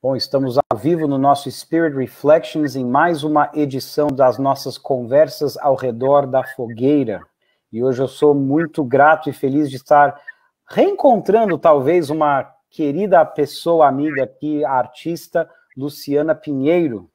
Bom, estamos ao vivo no nosso Spirit Reflections em mais uma edição das nossas conversas ao redor da fogueira. E hoje eu sou muito grato e feliz de estar reencontrando talvez uma querida pessoa amiga aqui, a artista Luciana Pinheiro.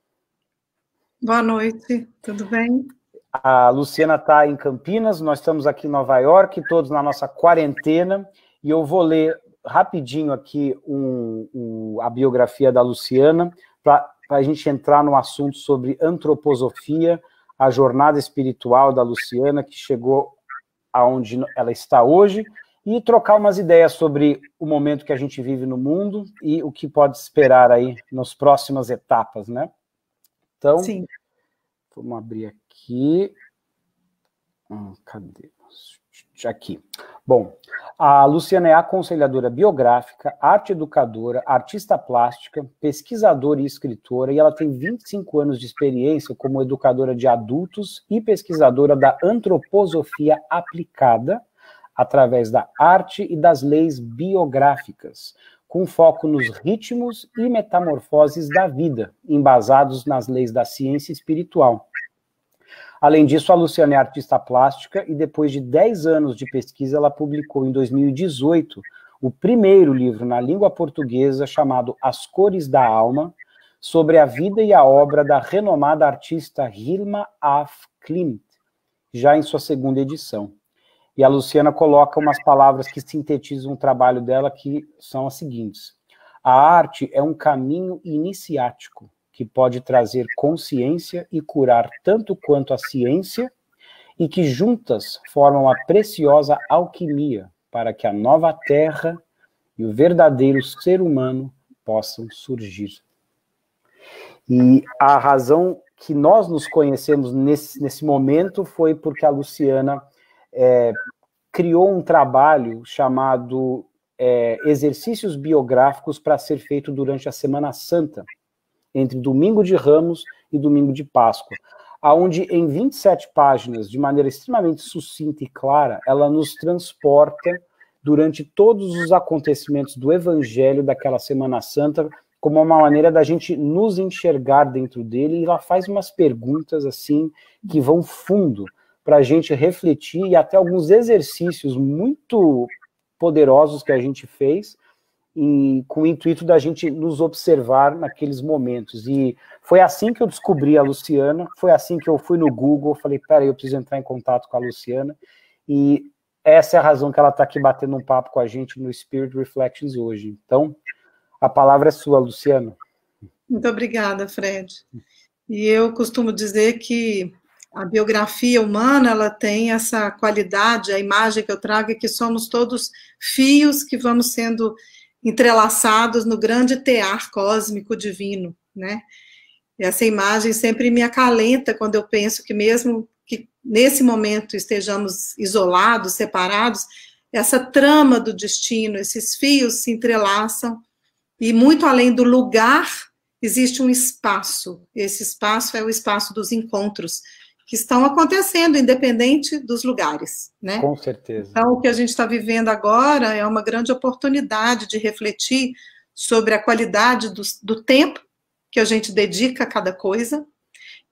Boa noite, tudo bem? A Luciana está em Campinas, nós estamos aqui em Nova York, todos na nossa quarentena, e eu vou ler rapidinho aqui um, um, a biografia da Luciana, para a gente entrar no assunto sobre antroposofia, a jornada espiritual da Luciana, que chegou aonde ela está hoje, e trocar umas ideias sobre o momento que a gente vive no mundo e o que pode esperar aí nas próximas etapas, né? Então, Sim. vamos abrir aqui. Hum, cadê? aqui. Bom, a Luciana é aconselhadora biográfica, arte educadora, artista plástica, pesquisadora e escritora, e ela tem 25 anos de experiência como educadora de adultos e pesquisadora da antroposofia aplicada através da arte e das leis biográficas, com foco nos ritmos e metamorfoses da vida, embasados nas leis da ciência espiritual. Além disso, a Luciana é artista plástica e depois de 10 anos de pesquisa, ela publicou em 2018 o primeiro livro na língua portuguesa chamado As Cores da Alma, sobre a vida e a obra da renomada artista Hilma af Klimt, já em sua segunda edição. E a Luciana coloca umas palavras que sintetizam o trabalho dela, que são as seguintes: A arte é um caminho iniciático que pode trazer consciência e curar tanto quanto a ciência, e que juntas formam a preciosa alquimia para que a nova terra e o verdadeiro ser humano possam surgir. E a razão que nós nos conhecemos nesse, nesse momento foi porque a Luciana é, criou um trabalho chamado é, Exercícios Biográficos para ser feito durante a Semana Santa entre domingo de Ramos e domingo de Páscoa, aonde em 27 páginas, de maneira extremamente sucinta e clara, ela nos transporta durante todos os acontecimentos do evangelho daquela Semana Santa, como uma maneira da gente nos enxergar dentro dele, e ela faz umas perguntas assim que vão fundo para a gente refletir e até alguns exercícios muito poderosos que a gente fez e com o intuito da gente nos observar naqueles momentos. E foi assim que eu descobri a Luciana, foi assim que eu fui no Google, falei, peraí, eu preciso entrar em contato com a Luciana, e essa é a razão que ela está aqui batendo um papo com a gente no Spirit Reflections hoje. Então, a palavra é sua, Luciana. Muito obrigada, Fred. E eu costumo dizer que a biografia humana ela tem essa qualidade, a imagem que eu trago é que somos todos fios que vamos sendo entrelaçados no grande tear cósmico divino, né? Essa imagem sempre me acalenta quando eu penso que mesmo que nesse momento estejamos isolados, separados, essa trama do destino, esses fios se entrelaçam e muito além do lugar existe um espaço. Esse espaço é o espaço dos encontros, que estão acontecendo, independente dos lugares. Né? Com certeza. Então, o que a gente está vivendo agora é uma grande oportunidade de refletir sobre a qualidade do, do tempo que a gente dedica a cada coisa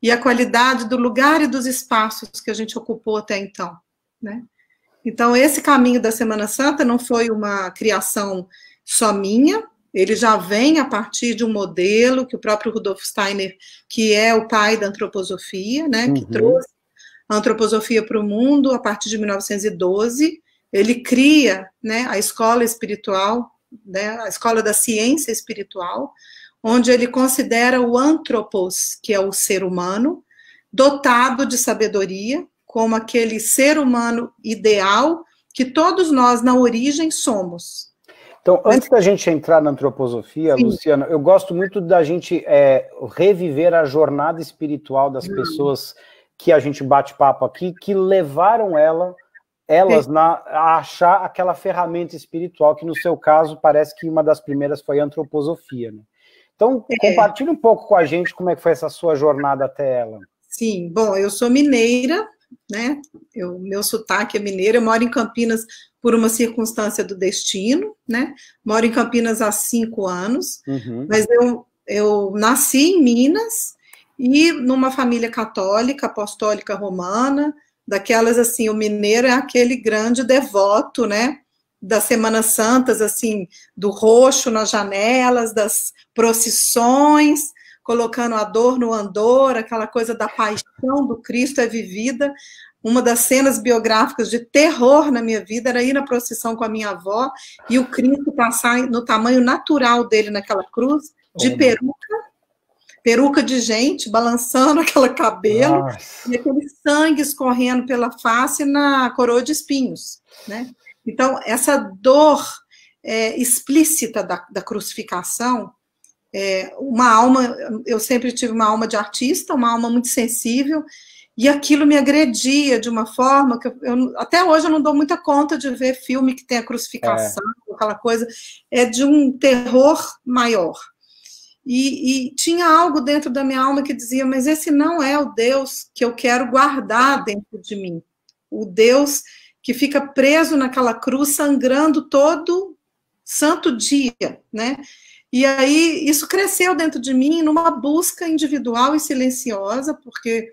e a qualidade do lugar e dos espaços que a gente ocupou até então. Né? Então, esse caminho da Semana Santa não foi uma criação só minha, ele já vem a partir de um modelo que o próprio Rudolf Steiner, que é o pai da antroposofia, né, uhum. que trouxe a antroposofia para o mundo a partir de 1912. Ele cria né, a escola espiritual, né, a escola da ciência espiritual, onde ele considera o antropos, que é o ser humano, dotado de sabedoria, como aquele ser humano ideal que todos nós, na origem, somos. Então, antes da gente entrar na antroposofia, Sim. Luciana, eu gosto muito da gente é, reviver a jornada espiritual das hum. pessoas que a gente bate papo aqui, que levaram ela, elas na, a achar aquela ferramenta espiritual, que no seu caso parece que uma das primeiras foi a antroposofia. Né? Então, é. compartilhe um pouco com a gente como é que foi essa sua jornada até ela. Sim, bom, eu sou mineira, né? Eu, meu sotaque é mineiro, eu moro em Campinas por uma circunstância do destino, né? Moro em Campinas há cinco anos, uhum. mas eu, eu nasci em Minas e numa família católica, apostólica romana, daquelas assim, o mineiro é aquele grande devoto, né? Das Semanas Santas, assim, do roxo nas janelas, das procissões, colocando a dor no andor, aquela coisa da paixão do Cristo é vivida uma das cenas biográficas de terror na minha vida era ir na procissão com a minha avó e o Cristo passar no tamanho natural dele naquela cruz, de oh, peruca, peruca de gente, balançando aquele cabelo, Nossa. e aquele sangue escorrendo pela face na coroa de espinhos, né? Então, essa dor é, explícita da, da crucificação, é, uma alma, eu sempre tive uma alma de artista, uma alma muito sensível, e aquilo me agredia de uma forma que eu, eu, até hoje eu não dou muita conta de ver filme que tem a crucificação, é. aquela coisa, é de um terror maior. E, e, tinha algo dentro da minha alma que dizia: mas esse não é o Deus que eu quero guardar dentro de mim. O Deus que fica preso naquela cruz, sangrando todo santo dia, né? E aí isso cresceu dentro de mim numa busca individual e silenciosa, porque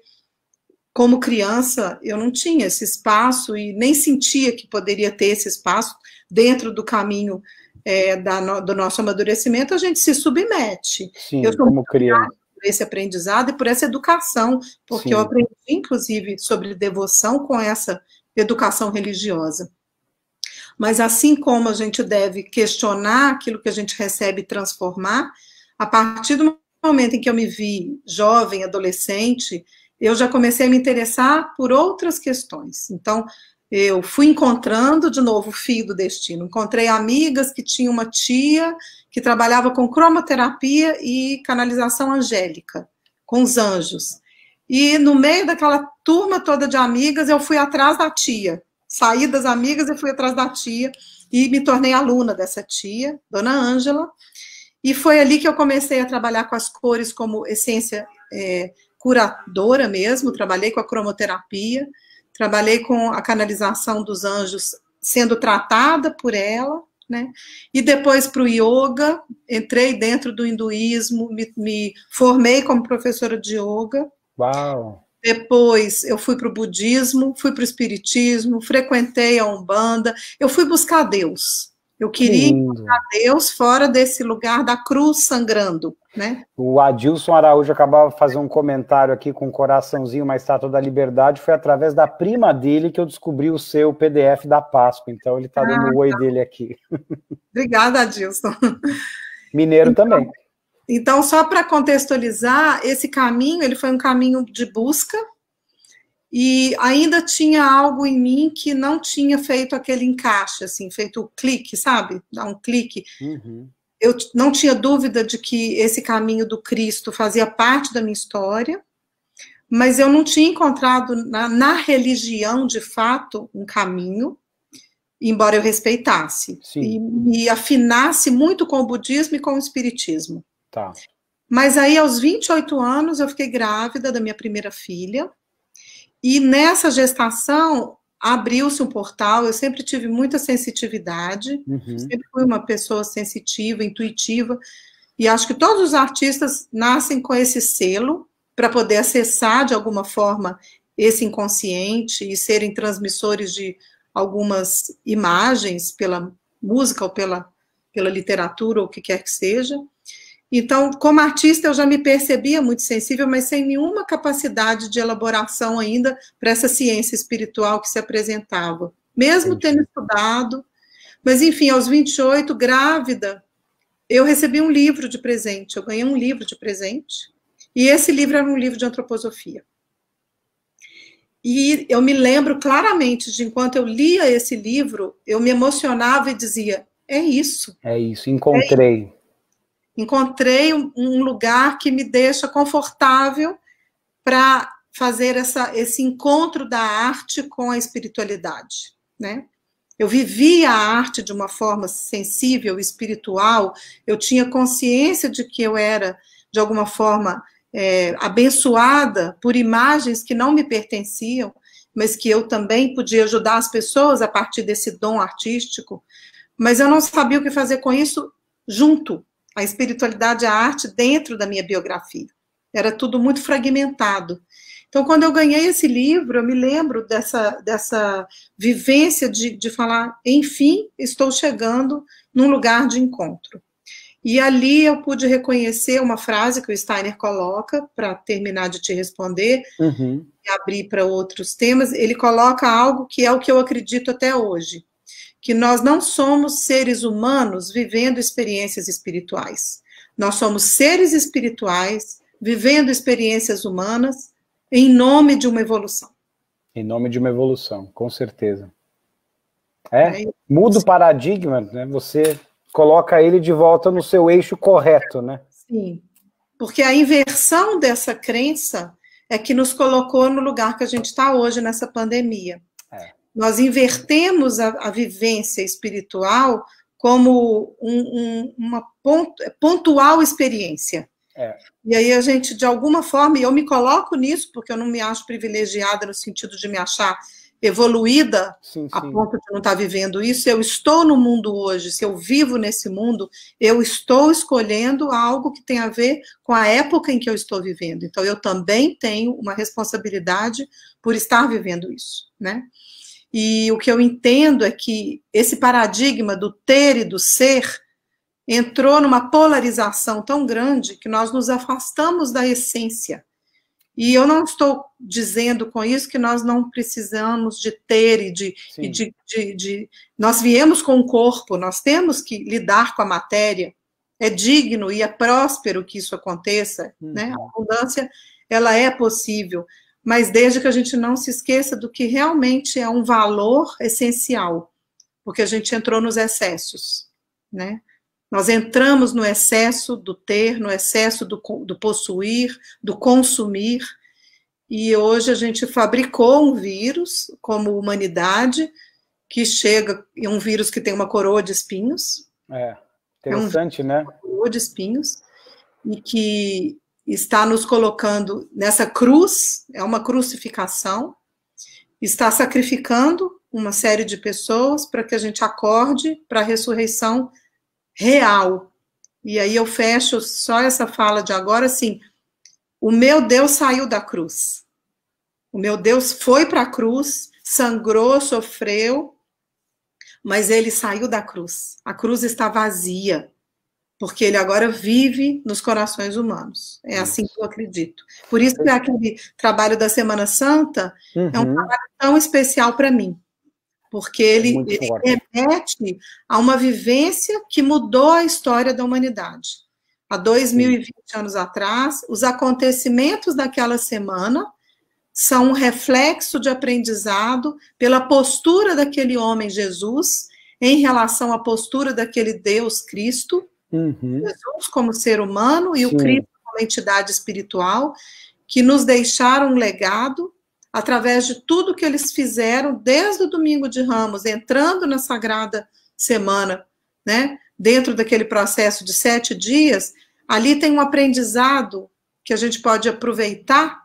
como criança, eu não tinha esse espaço e nem sentia que poderia ter esse espaço dentro do caminho é, da no, do nosso amadurecimento, a gente se submete. Sim, eu sou como criança. Por esse aprendizado e por essa educação, porque Sim. eu aprendi, inclusive, sobre devoção com essa educação religiosa. Mas assim como a gente deve questionar aquilo que a gente recebe e transformar, a partir do momento em que eu me vi jovem, adolescente, eu já comecei a me interessar por outras questões. Então, eu fui encontrando, de novo, o fio do destino. Encontrei amigas que tinham uma tia que trabalhava com cromoterapia e canalização angélica, com os anjos. E no meio daquela turma toda de amigas, eu fui atrás da tia. Saí das amigas e fui atrás da tia e me tornei aluna dessa tia, Dona Ângela. E foi ali que eu comecei a trabalhar com as cores como essência é, curadora mesmo, trabalhei com a cromoterapia, trabalhei com a canalização dos anjos sendo tratada por ela, né? E depois para o yoga, entrei dentro do hinduísmo, me, me, formei como professora de yoga. Uau! Depois eu fui para o budismo, fui para o espiritismo, frequentei a Umbanda, eu fui buscar Deus. Eu queria encontrar Deus fora desse lugar da cruz sangrando, né? O Adilson Araújo acabava de fazer um comentário aqui com um coraçãozinho, uma estátua da liberdade. Foi através da prima dele que eu descobri o seu PDF da Páscoa. Então ele está dando ah, o tá oi dele aqui. Obrigada, Adilson. Mineiro então, também. Então, só para contextualizar, esse caminho ele foi um caminho de busca, e ainda tinha algo em mim que não tinha feito aquele encaixe, assim, feito o clique, sabe? Dá um clique. Uhum. Eu não tinha dúvida de que esse caminho do Cristo fazia parte da minha história, mas eu não tinha encontrado na, na religião, de fato, um caminho, embora eu respeitasse Sim. e, me afinasse muito com o budismo e com o espiritismo. Tá. Mas aí, aos 28 anos, eu fiquei grávida da minha primeira filha e nessa gestação abriu-se um portal. Eu sempre tive muita sensitividade, uhum. sempre fui uma pessoa sensitiva, intuitiva, e acho que todos os artistas nascem com esse selo para poder acessar de alguma forma esse inconsciente e serem transmissores de algumas imagens pela música ou pela, pela literatura ou o que quer que seja. Então, como artista, eu já me percebia muito sensível, mas sem nenhuma capacidade de elaboração ainda para essa ciência espiritual que se apresentava. Mesmo Entendi. tendo estudado, mas enfim, aos 28, grávida, eu recebi um livro de presente, eu ganhei um livro de presente, e esse livro era um livro de antroposofia. E eu me lembro claramente de enquanto eu lia esse livro, eu me emocionava e dizia: é isso. É isso, encontrei. É isso encontrei um, um lugar que me deixa confortável para fazer essa, esse encontro da arte com a espiritualidade, né? Eu vivia a arte de uma forma sensível, espiritual, eu tinha consciência de que eu era, de alguma forma, é, abençoada por imagens que não me pertenciam, mas que eu também podia ajudar as pessoas a partir desse dom artístico, mas eu não sabia o que fazer com isso junto a espiritualidade, a arte dentro da minha biografia. Era tudo muito fragmentado. Então, quando eu ganhei esse livro, eu me lembro dessa, dessa vivência de, de falar, enfim, estou chegando num lugar de encontro. E ali eu pude reconhecer uma frase que o Steiner coloca, para terminar de te responder, uhum. e abrir para outros temas. Ele coloca algo que é o que eu acredito até hoje que nós não somos seres humanos vivendo experiências espirituais. Nós somos seres espirituais vivendo experiências humanas em nome de uma evolução. Em nome de uma evolução, com certeza. É, é muda o paradigma, né? Você coloca ele de volta no seu eixo correto, né? Sim. Porque a inversão dessa crença é que nos colocou no lugar que a gente está hoje nessa pandemia. Nós invertemos a, a vivência espiritual como um, um, uma é pontual experiência. É. E aí a gente, de alguma forma, e eu me coloco nisso, porque eu não me acho privilegiada no sentido de me achar evoluída sim, sim. a ponto de não estar tá vivendo isso. Eu estou no mundo hoje, se eu vivo nesse mundo, eu estou escolhendo algo que tem a ver com a época em que eu estou vivendo. Então eu também tenho uma responsabilidade por estar vivendo isso, né? E o que eu entendo é que esse paradigma do ter e do ser entrou numa polarização tão grande que nós nos afastamos da essência. E eu não estou dizendo com isso que nós não precisamos de ter e de, e de, de, de. Nós viemos com o corpo, nós temos que lidar com a matéria. É digno e é próspero que isso aconteça, uhum. né? A abundância, ela é possível mas desde que a gente não se esqueça do que realmente é um valor essencial, porque a gente entrou nos excessos, né? Nós entramos no excesso do ter, no excesso do, do possuir, do consumir, e hoje a gente fabricou um vírus como humanidade que chega, e um vírus que tem uma coroa de espinhos. É, interessante, é um né? Uma coroa de espinhos, e que está nos colocando nessa cruz, é uma crucificação, está sacrificando uma série de pessoas para que a gente acorde para a ressurreição real. E aí eu fecho só essa fala de agora assim: o meu Deus saiu da cruz. O meu Deus foi para a cruz, sangrou, sofreu, mas ele saiu da cruz. A cruz está vazia porque ele agora vive nos corações humanos. É assim que eu acredito. Por isso que aquele trabalho da Semana Santa uhum. é um uhum. trabalho tão especial para mim, porque é ele, ele remete a uma vivência que mudou a história da humanidade. Há 2020 Sim. anos atrás, os acontecimentos daquela semana são um reflexo de aprendizado pela postura daquele homem Jesus em relação à postura daquele Deus Cristo Uhum. Jesus como ser humano e Sim. o Cristo como entidade espiritual, que nos deixaram um legado através de tudo que eles fizeram desde o domingo de Ramos, entrando na Sagrada Semana, né? Dentro daquele processo de sete dias, ali tem um aprendizado que a gente pode aproveitar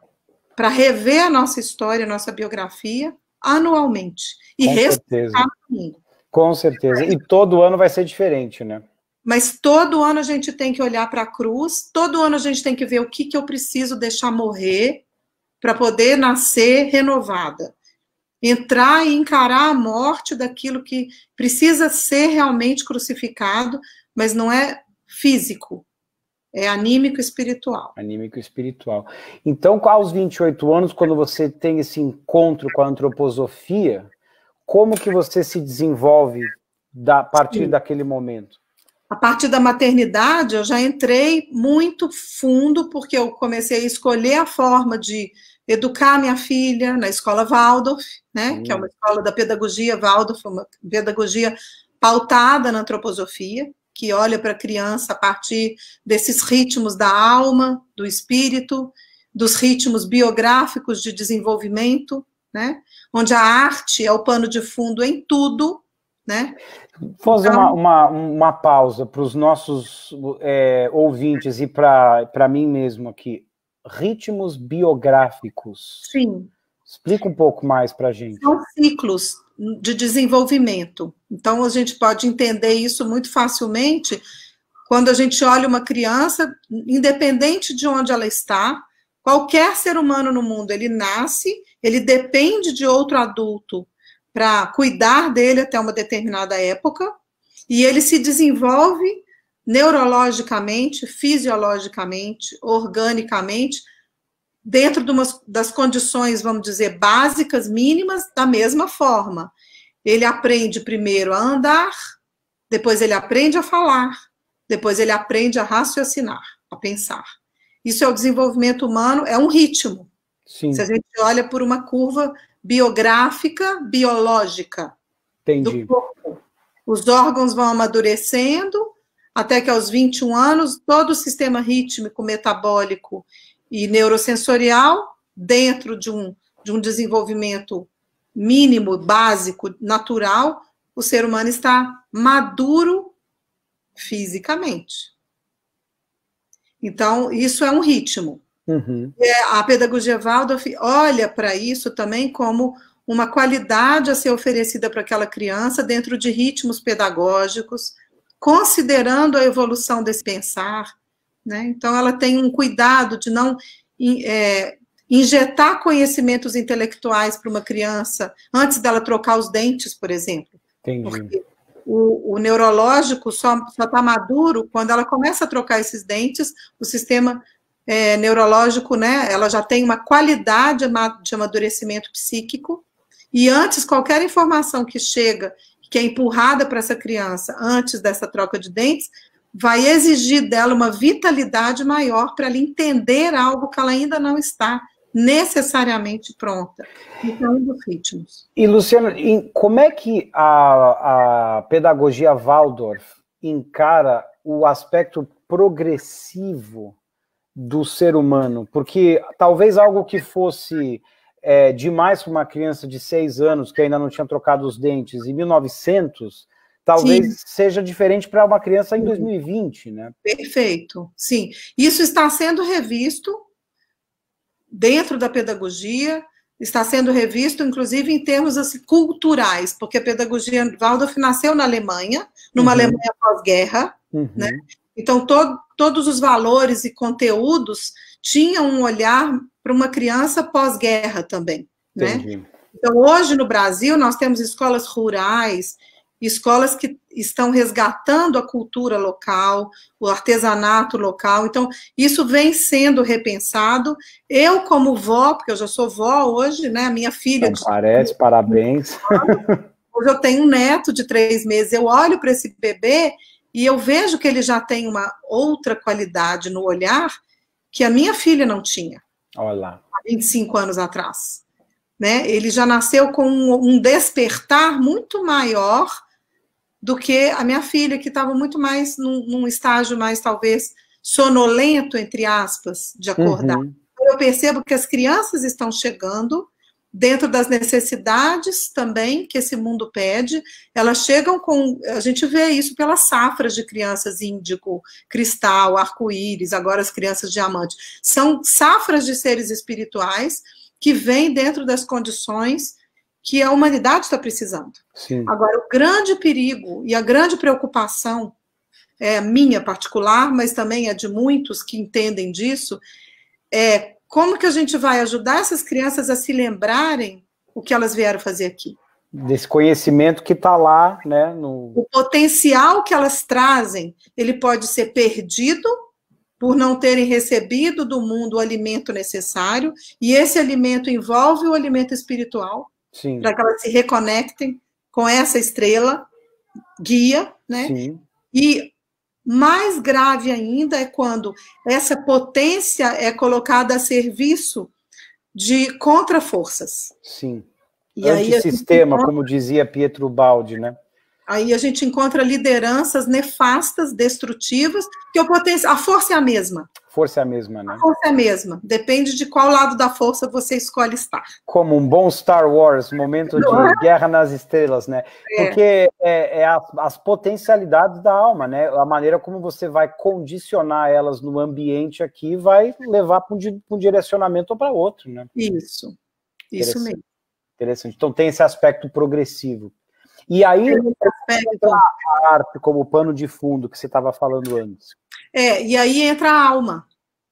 para rever a nossa história, a nossa biografia anualmente e Com certeza. Com certeza. E todo ano vai ser diferente, né? Mas todo ano a gente tem que olhar para a cruz, todo ano a gente tem que ver o que, que eu preciso deixar morrer para poder nascer renovada. Entrar e encarar a morte daquilo que precisa ser realmente crucificado, mas não é físico, é anímico espiritual. Anímico espiritual. Então, aos 28 anos, quando você tem esse encontro com a antroposofia, como que você se desenvolve da, a partir Sim. daquele momento? a partir da maternidade, eu já entrei muito fundo, porque eu comecei a escolher a forma de educar minha filha na escola Waldorf, né, uhum. que é uma hum. escola da pedagogia Waldorf, uma pedagogia pautada na antroposofia, que olha para a criança a partir desses ritmos da alma, do espírito, dos ritmos biográficos de desenvolvimento, né, onde a arte é o pano de fundo em tudo, né? Fazer então, uma, uma, uma, pausa para os nossos é, ouvintes e para mim mesmo aqui. Ritmos biográficos. Sim. Explica um pouco mais para a gente. São ciclos de desenvolvimento. Então, a gente pode entender isso muito facilmente quando a gente olha uma criança, independente de onde ela está, qualquer ser humano no mundo, ele nasce, ele depende de outro adulto para cuidar dele até uma determinada época, e ele se desenvolve neurologicamente, fisiologicamente, organicamente, dentro de umas, das condições, vamos dizer, básicas, mínimas, da mesma forma. Ele aprende primeiro a andar, depois ele aprende a falar, depois ele aprende a raciocinar, a pensar. Isso é o desenvolvimento humano, é um ritmo. Sim. Se a gente olha por uma curva biográfica, biológica Entendi. do corpo. Os órgãos vão amadurecendo até que aos 21 anos todo o sistema rítmico, metabólico e neurosensorial dentro de um de um desenvolvimento mínimo, básico, natural, o ser humano está maduro fisicamente. Então, isso é um ritmo. Uhum. É, a pedagogia Waldorf olha para isso também como uma qualidade a ser oferecida para aquela criança dentro de ritmos pedagógicos, considerando a evolução desse pensar. Né? Então, ela tem um cuidado de não é, injetar conhecimentos intelectuais para uma criança antes dela trocar os dentes, por exemplo. Entendi. Porque o, o neurológico só está maduro quando ela começa a trocar esses dentes, o sistema é, neurológico, né, ela já tem uma qualidade de amadurecimento psíquico, e antes, qualquer informação que chega, que é empurrada para essa criança antes dessa troca de dentes, vai exigir dela uma vitalidade maior para ela entender algo que ela ainda não está necessariamente pronta. Então, é dos ritmos. E, Luciana, como é que a, a pedagogia Waldorf encara o aspecto progressivo do ser humano, porque talvez algo que fosse é, demais para uma criança de seis anos que ainda não tinha trocado os dentes em 1900, talvez Sim. seja diferente para uma criança em 2020, né? Perfeito. Sim, isso está sendo revisto dentro da pedagogia, está sendo revisto, inclusive em termos assim, culturais, porque a pedagogia Waldorf nasceu na Alemanha, numa uhum. Alemanha pós-guerra, uhum. né? Então, to todos os valores e conteúdos tinham um olhar para uma criança pós-guerra também. Né? Então, hoje no Brasil, nós temos escolas rurais, escolas que estão resgatando a cultura local, o artesanato local. Então, isso vem sendo repensado. Eu, como vó, porque eu já sou vó hoje, né? A minha filha. Não parece, de... parabéns. Hoje eu tenho um neto de três meses. Eu olho para esse bebê e eu vejo que ele já tem uma outra qualidade no olhar que a minha filha não tinha. Olha lá. Há 25 anos atrás. Né? Ele já nasceu com um despertar muito maior do que a minha filha, que estava muito mais num, num, estágio mais, talvez, sonolento, entre aspas, de acordar. Uhum. Eu percebo que as crianças estão chegando dentro das necessidades também que esse mundo pede, elas chegam com, a gente vê isso pelas safras de crianças índigo, cristal, arco-íris, agora as crianças diamante, são safras de seres espirituais que vêm dentro das condições que a humanidade está precisando. Sim. Agora, o grande perigo e a grande preocupação, é minha particular, mas também é de muitos que entendem disso, é como que a gente vai ajudar essas crianças a se lembrarem o que elas vieram fazer aqui? Desse conhecimento que está lá, né? No... O potencial que elas trazem, ele pode ser perdido por não terem recebido do mundo o alimento necessário, e esse alimento envolve o alimento espiritual, para que elas se reconectem com essa estrela guia, né? Sim. E mais grave ainda é quando essa potência é colocada a serviço de contraforças. Sim. E Antissistema, encontra... como dizia Pietro Baldi, né? Aí a gente encontra lideranças nefastas, destrutivas, que o poten... a força é a mesma. Força é a mesma, né? A força é a mesma. Depende de qual lado da força você escolhe estar. Como um bom Star Wars, momento de é? guerra nas estrelas, né? É. Porque é, é a, as potencialidades da alma, né? A maneira como você vai condicionar elas no ambiente aqui vai levar para um, um, direcionamento ou para outro, né? Isso. Isso mesmo. Interessante. Então tem esse aspecto progressivo. E aí, a arte como pano de fundo que você estava falando antes. É, e aí entra a alma.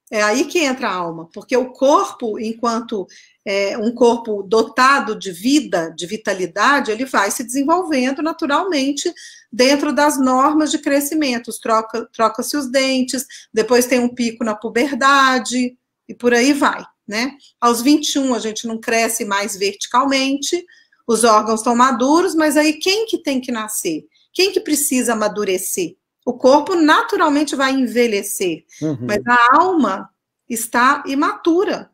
É aí que entra a alma, porque o corpo, enquanto é, um corpo dotado de vida, de vitalidade, ele vai se desenvolvendo naturalmente dentro das normas de crescimento. Troca-se troca os dentes, depois tem um pico na puberdade, e por aí vai, né? Aos 21 a gente não cresce mais verticalmente, os órgãos estão maduros, mas aí quem que tem que nascer? Quem que precisa amadurecer? O corpo naturalmente vai envelhecer, uhum. mas a alma está imatura,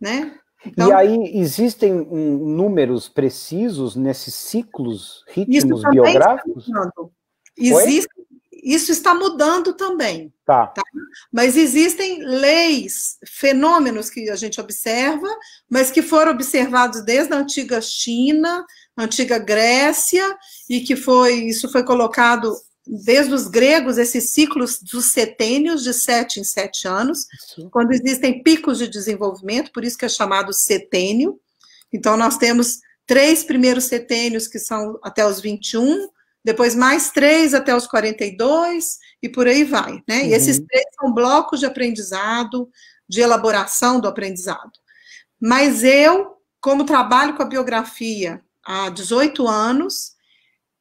né? Então, e aí existem hum, números precisos nesses ciclos, ritmos isso biográficos? Está Existe, isso está mudando também. Tá. tá. Mas existem leis, fenômenos que a gente observa, mas que foram observados desde a antiga China, antiga Grécia, e que foi isso foi colocado desde os gregos, esses ciclos dos setênios, de sete em sete anos, quando existem picos de desenvolvimento, por isso que é chamado setênio. Então, nós temos três primeiros setênios, que são até os 21, depois mais três até os 42, e por aí vai. Né? Uhum. E esses uhum. três são blocos de aprendizado, de elaboração do aprendizado. Mas eu, como trabalho com a biografia há 18 anos,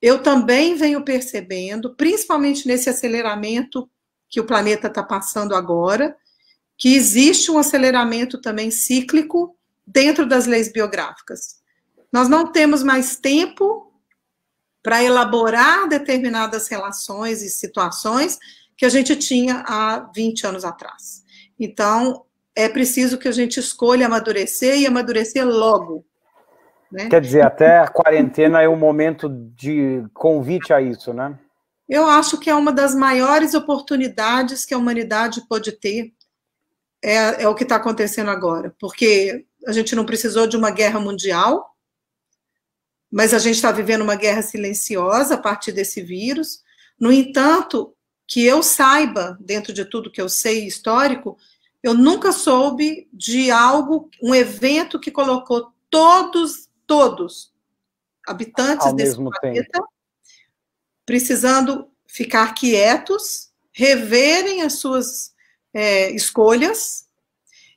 eu também venho percebendo, principalmente nesse aceleramento que o planeta está passando agora, que existe um aceleramento também cíclico dentro das leis biográficas. Nós não temos mais tempo para elaborar determinadas relações e situações que a gente tinha há 20 anos atrás. Então, é preciso que a gente escolha amadurecer e amadurecer logo. Né? Quer dizer, até a quarentena é um momento de convite a isso, né? Eu acho que é uma das maiores oportunidades que a humanidade pode ter, é, é o que está acontecendo agora, porque a gente não precisou de uma guerra mundial, mas a gente está vivendo uma guerra silenciosa a partir desse vírus. No entanto, que eu saiba, dentro de tudo que eu sei histórico, eu nunca soube de algo, um evento que colocou todos todos habitantes Ao desse planeta, tempo. precisando ficar quietos, reverem as suas é, escolhas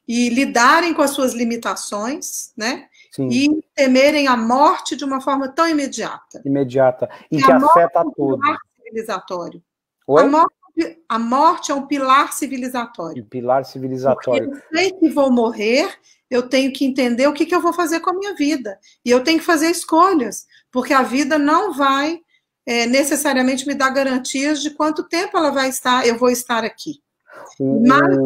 e lidarem com as suas limitações, né? Sim. E temerem a morte de uma forma tão imediata. Imediata. E, e que a afeta a todos. É um pilar civilizatório. Oi? A morte, a morte é um pilar civilizatório. Um pilar civilizatório. Porque eu sei que vou morrer eu tenho que entender o que, que eu vou fazer com a minha vida. E eu tenho que fazer escolhas, porque a vida não vai é, necessariamente me dar garantias de quanto tempo ela vai estar, eu vou estar aqui. O, Mas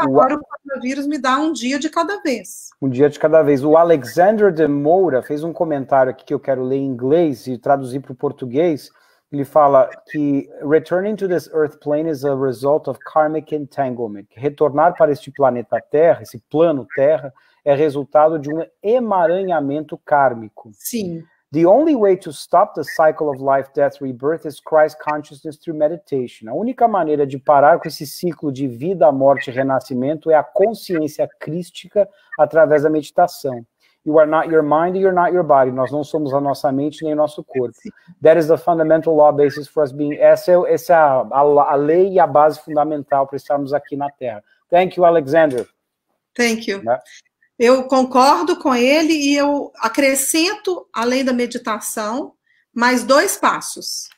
agora o coronavírus me dá um dia de cada vez. Um dia de cada vez. O Alexander de Moura fez um comentário aqui que eu quero ler em inglês e traduzir para o português ele fala que returning to this earth plane is a result of karmic entanglement. Retornar para este planeta Terra, esse plano Terra, é resultado de um emaranhamento kármico. Sim. The only way to stop the cycle of life, death, rebirth is Christ consciousness through meditation. A única maneira de parar com esse ciclo de vida, morte e renascimento é a consciência crística através da meditação. You are not your mind, you're not your body. Nós não somos a nossa mente nem o nosso corpo. That is the fundamental law basis for us being. Essa é, essa é a, a, a lei e a base fundamental para estarmos aqui na Terra. Thank you, Alexander. Thank you. Né? Eu concordo com ele e eu acrescento, além da meditação, mais dois passos.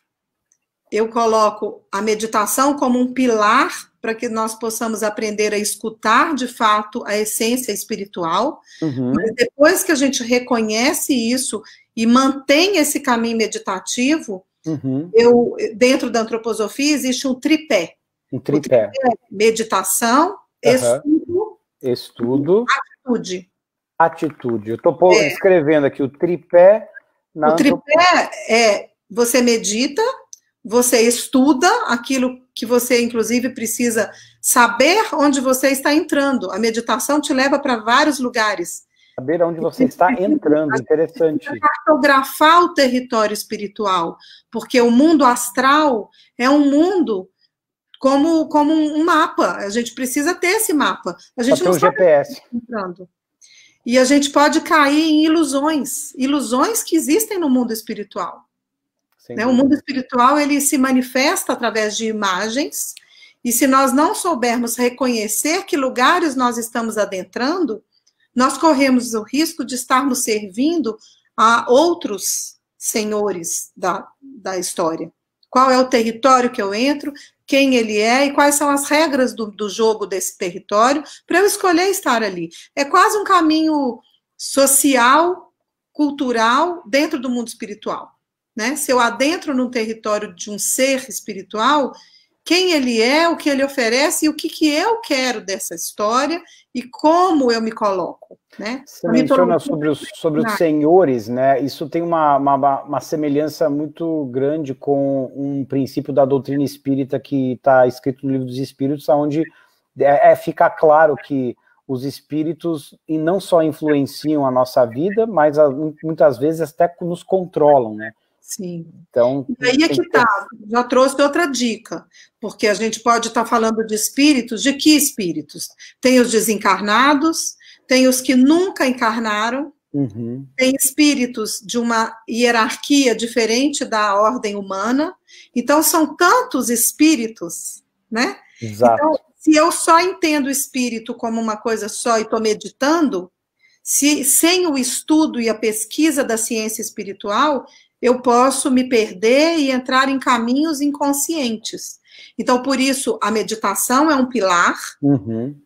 Eu coloco a meditação como um pilar para que nós possamos aprender a escutar de fato a essência espiritual. Uhum. Mas depois que a gente reconhece isso e mantém esse caminho meditativo, uhum. eu, dentro da antroposofia existe um tripé. Um tripé. tripé é meditação, estudo, estudo, atitude. Atitude. Eu estou é. escrevendo aqui o tripé. Na o tripé é você medita, você estuda aquilo que você, inclusive, precisa saber onde você está entrando. A meditação te leva para vários lugares. Saber onde você está entrando, interessante. Cartografar o território espiritual, porque o mundo astral é um mundo como, como um mapa. A gente precisa ter esse mapa. A gente não um sabe GPS. entrando. E a gente pode cair em ilusões, ilusões que existem no mundo espiritual. Né? O mundo espiritual ele se manifesta através de imagens, e se nós não soubermos reconhecer que lugares nós estamos adentrando, nós corremos o risco de estarmos servindo a outros senhores da, da história. Qual é o território que eu entro, quem ele é e quais são as regras do, do jogo desse território para eu escolher estar ali. É quase um caminho social, cultural, dentro do mundo espiritual. Né? Se eu adentro num território de um ser espiritual, quem ele é, o que ele oferece e o que, que eu quero dessa história e como eu me coloco. Né? Você menciona sobre os, sobre os senhores, né? Isso tem uma, uma, uma, semelhança muito grande com um princípio da doutrina espírita que está escrito no livro dos Espíritos, onde é, é fica claro que os espíritos e não só influenciam a nossa vida, mas a, muitas vezes até nos controlam, né? Sim. Então, e aí é que está. Que... Tá, já trouxe outra dica, porque a gente pode estar tá falando de espíritos, de que espíritos? Tem os desencarnados, tem os que nunca encarnaram, uhum. tem espíritos de uma hierarquia diferente da ordem humana. Então, são tantos espíritos, né? Exato. Então, se eu só entendo o espírito como uma coisa só e estou meditando, se, sem o estudo e a pesquisa da ciência espiritual, eu posso me perder e entrar em caminhos inconscientes. Então, por isso, a meditação é um pilar, uhum.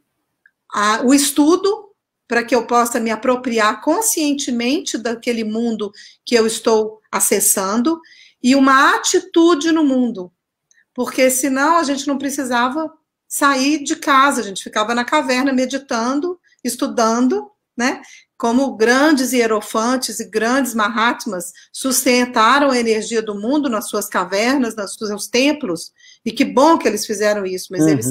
a, o estudo, para que eu possa me apropriar conscientemente daquele mundo que eu estou acessando, e uma atitude no mundo. Porque senão a gente não precisava sair de casa, a gente ficava na caverna meditando, estudando, né? como grandes hierofantes e grandes mahatmas sustentaram a energia do mundo nas suas cavernas, nos seus templos, e que bom que eles fizeram isso, mas uhum. eles,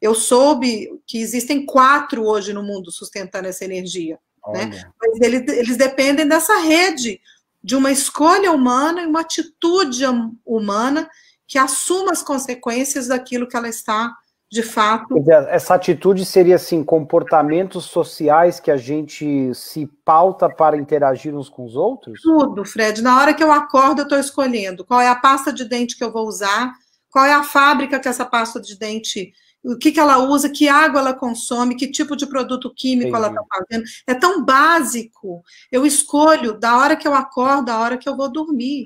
eu soube que existem quatro hoje no mundo sustentando essa energia, né? mas eles, eles dependem dessa rede, de uma escolha humana e uma atitude humana que assuma as consequências daquilo que ela está de fato. essa atitude seria assim, comportamentos sociais que a gente se pauta para interagir uns com os outros? Tudo, Fred. Na hora que eu acordo, eu estou escolhendo qual é a pasta de dente que eu vou usar, qual é a fábrica que essa pasta de dente. O que, que ela usa, que água ela consome, que tipo de produto químico tá Entendi. ela está fazendo. É tão básico. Eu escolho da hora que eu acordo, da hora que eu vou dormir.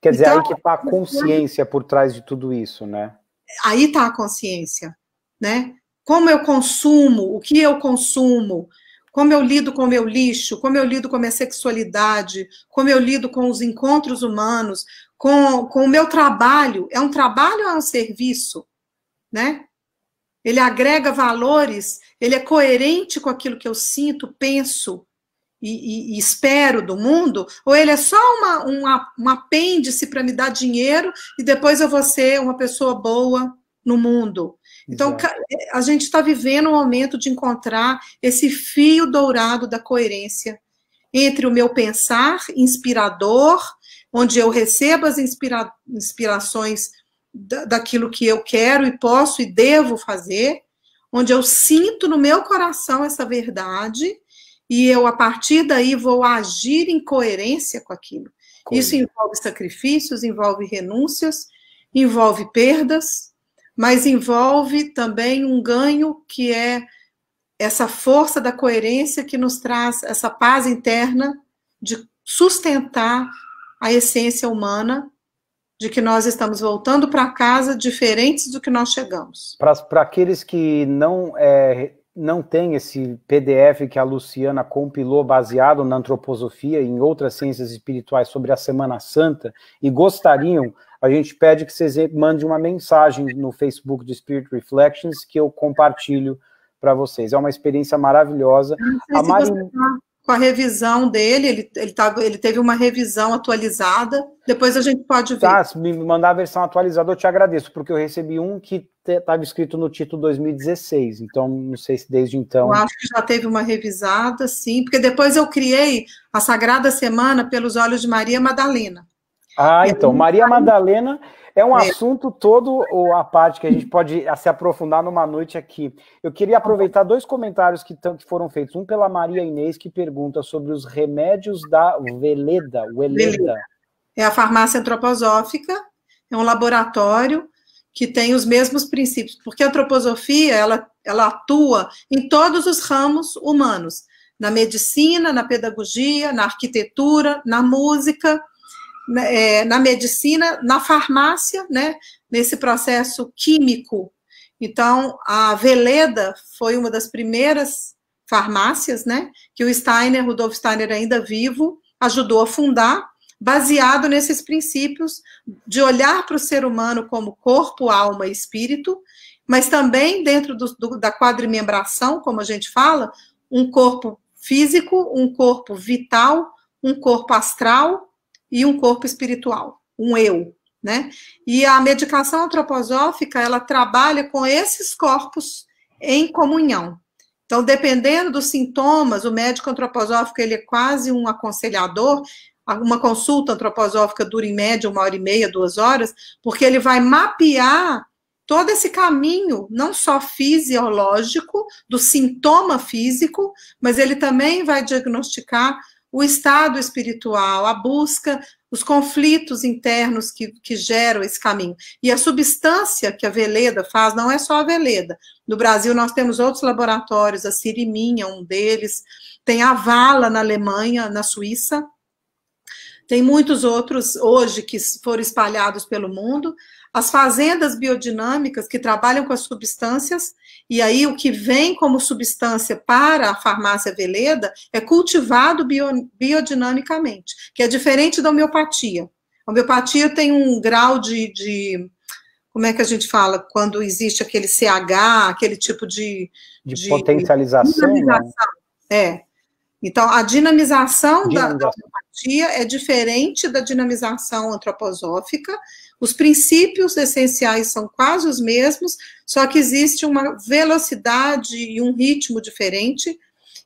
Quer dizer, então, aí que está a consciência por trás de tudo isso, né? Aí está a consciência né? Como eu consumo, o que eu consumo, como eu lido com o meu lixo, como eu lido com a minha sexualidade, como eu lido com os encontros humanos, com, com o meu trabalho. É um trabalho ou é um serviço? Né? Ele agrega valores, ele é coerente com aquilo que eu sinto, penso e, e, e espero do mundo, ou ele é só uma, uma, um apêndice para me dar dinheiro e depois eu vou ser uma pessoa boa no mundo? Então, Exato. É, a gente está vivendo um momento de encontrar esse fio dourado da coerência entre o meu pensar inspirador, onde eu recebo as inspira inspirações daquilo que eu quero e posso e devo fazer, onde eu sinto no meu coração essa verdade e eu, a partir daí, vou agir em coerência com aquilo. Isso envolve sacrifícios, envolve renúncias, envolve perdas, mas envolve também um ganho que é essa força da coerência que nos traz essa paz interna de sustentar a essência humana de que nós estamos voltando para casa diferentes do que nós chegamos. Para aqueles que não é, não têm esse PDF que a Luciana compilou baseado na antroposofia e em outras ciências espirituais sobre a Semana Santa e gostariam a gente pede que vocês mandem uma mensagem no Facebook de Spirit Reflections que eu compartilho para vocês. É uma experiência maravilhosa. A Mari... Tá com a revisão dele, ele, ele, tá, ele teve uma revisão atualizada, depois a gente pode ver. Tá, se me mandar a versão atualizada, eu te agradeço, porque eu recebi um que estava escrito no título 2016, então não sei se desde então... Eu acho que já teve uma revisada, sim, porque depois eu criei a Sagrada Semana pelos Olhos de Maria Madalena. Ah, é, então, Maria Madalena é um é. assunto todo ou a parte que a gente pode se aprofundar numa noite aqui. Eu queria tá aproveitar dois comentários que, foram feitos. Um pela Maria Inês, que pergunta sobre os remédios da Veleda. Veleda. É a farmácia antroposófica, é um laboratório que tem os mesmos princípios, porque a antroposofia, ela, ela atua em todos os ramos humanos, na medicina, na pedagogia, na arquitetura, na música, né, é, na medicina, na farmácia, né, nesse processo químico. Então, a Veleda foi uma das primeiras farmácias, né, que o Steiner, Rudolf Steiner ainda vivo, ajudou a fundar, baseado nesses princípios de olhar para o ser humano como corpo, alma e espírito, mas também dentro do, do, da quadrimembração, como a gente fala, um corpo físico, um corpo vital, um corpo astral e um corpo espiritual, um eu, né? E a medicação antroposófica, ela trabalha com esses corpos em comunhão. Então, dependendo dos sintomas, o médico antroposófico, ele é quase um aconselhador, uma consulta antroposófica dura em média uma hora e meia, duas horas, porque ele vai mapear todo esse caminho, não só fisiológico, do sintoma físico, mas ele também vai diagnosticar o estado espiritual, a busca, os conflitos internos que, que geram esse caminho. E a substância que a Veleda faz não é só a Veleda. No Brasil, nós temos outros laboratórios, a Siriminha, é um deles, tem a Vala na Alemanha, na Suíça, tem muitos outros hoje que foram espalhados pelo mundo, as fazendas biodinâmicas que trabalham com as substâncias, e aí o que vem como substância para a farmácia Veleda é cultivado bio, biodinamicamente, que é diferente da homeopatia. A homeopatia tem um grau de, de como é que a gente fala quando existe aquele CH, aquele tipo de, de, de potencialização. Né? É. Então, a dinamização, dinamização. Da, da homeopatia é diferente da dinamização antroposófica, os princípios essenciais são quase os mesmos, só que existe uma velocidade e um ritmo diferente.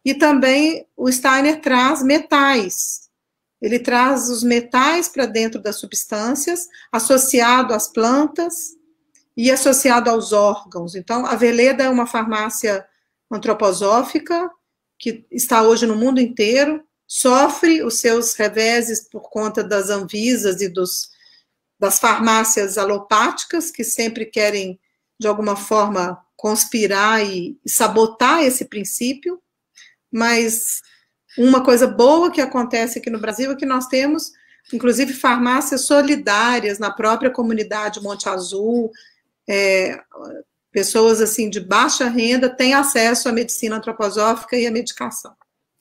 E também o Steiner traz metais. Ele traz os metais para dentro das substâncias, associado às plantas e associado aos órgãos. Então, a Veleda é uma farmácia antroposófica que está hoje no mundo inteiro, sofre os seus reveses por conta das anvisas e dos das farmácias alopáticas, que sempre querem, de alguma forma, conspirar e, sabotar esse princípio, mas uma coisa boa que acontece aqui no Brasil é que nós temos, inclusive, farmácias solidárias na própria comunidade Monte Azul, é, pessoas assim de baixa renda têm acesso à medicina antroposófica e à medicação.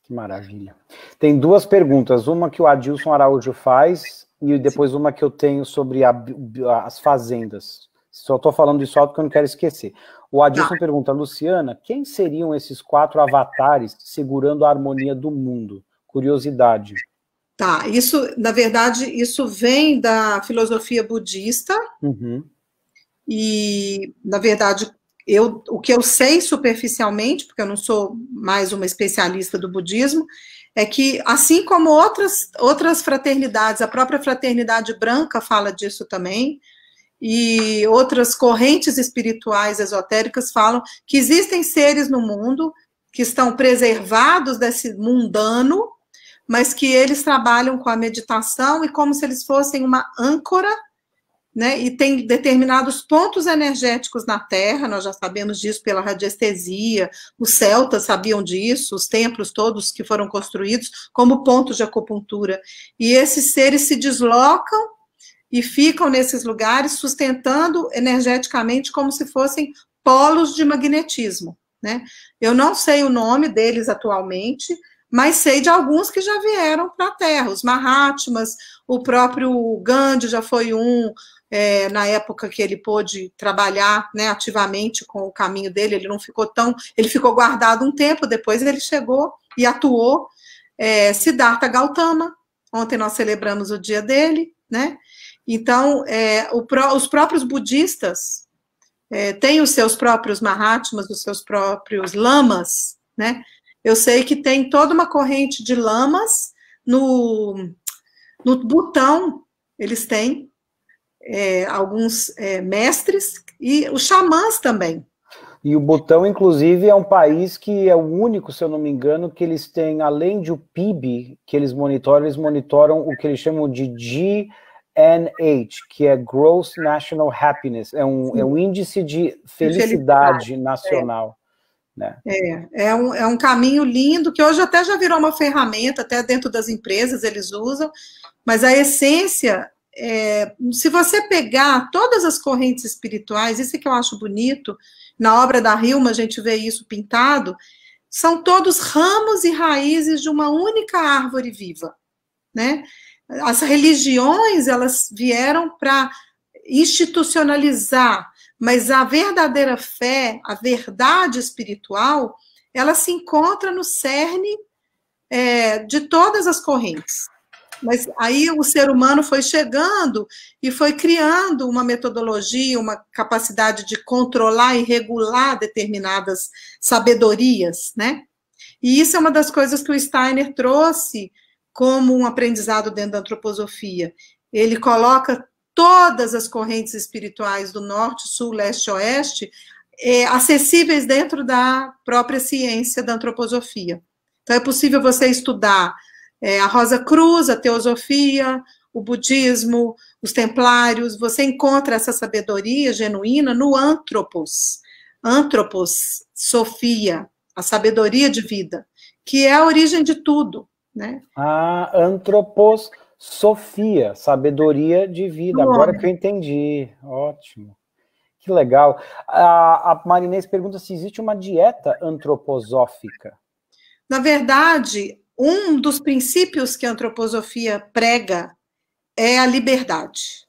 Que maravilha. Tem duas perguntas, uma que o Adilson Araújo faz e depois uma que eu tenho sobre a, as fazendas. Só estou falando isso alto porque eu não quero esquecer. O Adilson tá. pergunta, Luciana, quem seriam esses quatro avatares segurando a harmonia do mundo? Curiosidade. Tá, isso, na verdade, isso vem da filosofia budista. Uhum. E, na verdade, eu, o que eu sei superficialmente, porque eu não sou mais uma especialista do budismo, é que, assim como outras, outras fraternidades, a própria fraternidade branca fala disso também, e outras correntes espirituais esotéricas falam que existem seres no mundo que estão preservados desse mundano, mas que eles trabalham com a meditação e como se eles fossem uma âncora né? E tem determinados pontos energéticos na Terra, nós já sabemos disso pela radiestesia, os celtas sabiam disso, os templos todos que foram construídos como pontos de acupuntura. E esses seres se deslocam e ficam nesses lugares sustentando energeticamente como se fossem polos de magnetismo, né? Eu não sei o nome deles atualmente, mas sei de alguns que já vieram para a Terra, os Mahatmas, o próprio Gandhi já foi um, é, na época que ele pôde trabalhar né, ativamente com o caminho dele, ele não ficou tão. Ele ficou guardado um tempo, depois ele chegou e atuou. É, Siddhartha Gautama, ontem nós celebramos o dia dele, né? Então, é, o, os próprios budistas é, têm os seus próprios Mahatmas, os seus próprios lamas, né? Eu sei que tem toda uma corrente de lamas no, no Butão, eles têm é, alguns é, mestres e os xamãs também. E o Butão, inclusive, é um país que é o único, se eu não me engano, que eles têm, além do PIB que eles monitoram, eles monitoram o que eles chamam de GNH, que é Gross National Happiness, é um, é um índice de felicidade, felicidade é. nacional. É. Né? É, é, um, é um caminho lindo que hoje até já virou uma ferramenta, até dentro das empresas eles usam, mas a essência é, se você pegar todas as correntes espirituais, isso é que eu acho bonito, na obra da Rilma a gente vê isso pintado, são todos ramos e raízes de uma única árvore viva, né? As religiões, elas vieram para institucionalizar, mas a verdadeira fé, a verdade espiritual, ela se encontra no cerne é, de todas as correntes. Mas aí o ser humano foi chegando e foi criando uma metodologia, uma capacidade de controlar e regular determinadas sabedorias, né? E isso é uma das coisas que o Steiner trouxe como um aprendizado dentro da antroposofia. Ele coloca todas as correntes espirituais do norte, sul, leste, oeste é, acessíveis dentro da própria ciência da antroposofia. Então, é possível você estudar é, a Rosa Cruz, a teosofia, o budismo, os templários, você encontra essa sabedoria genuína no Antropos, Antropos, Sofia, a sabedoria de vida, que é a origem de tudo, né? Ah, Antropos, Sofia, sabedoria de vida, no agora homem. que eu entendi, ótimo. Que legal. A, a Marinês pergunta se existe uma dieta antroposófica. Na verdade, um dos princípios que a antroposofia prega é a liberdade.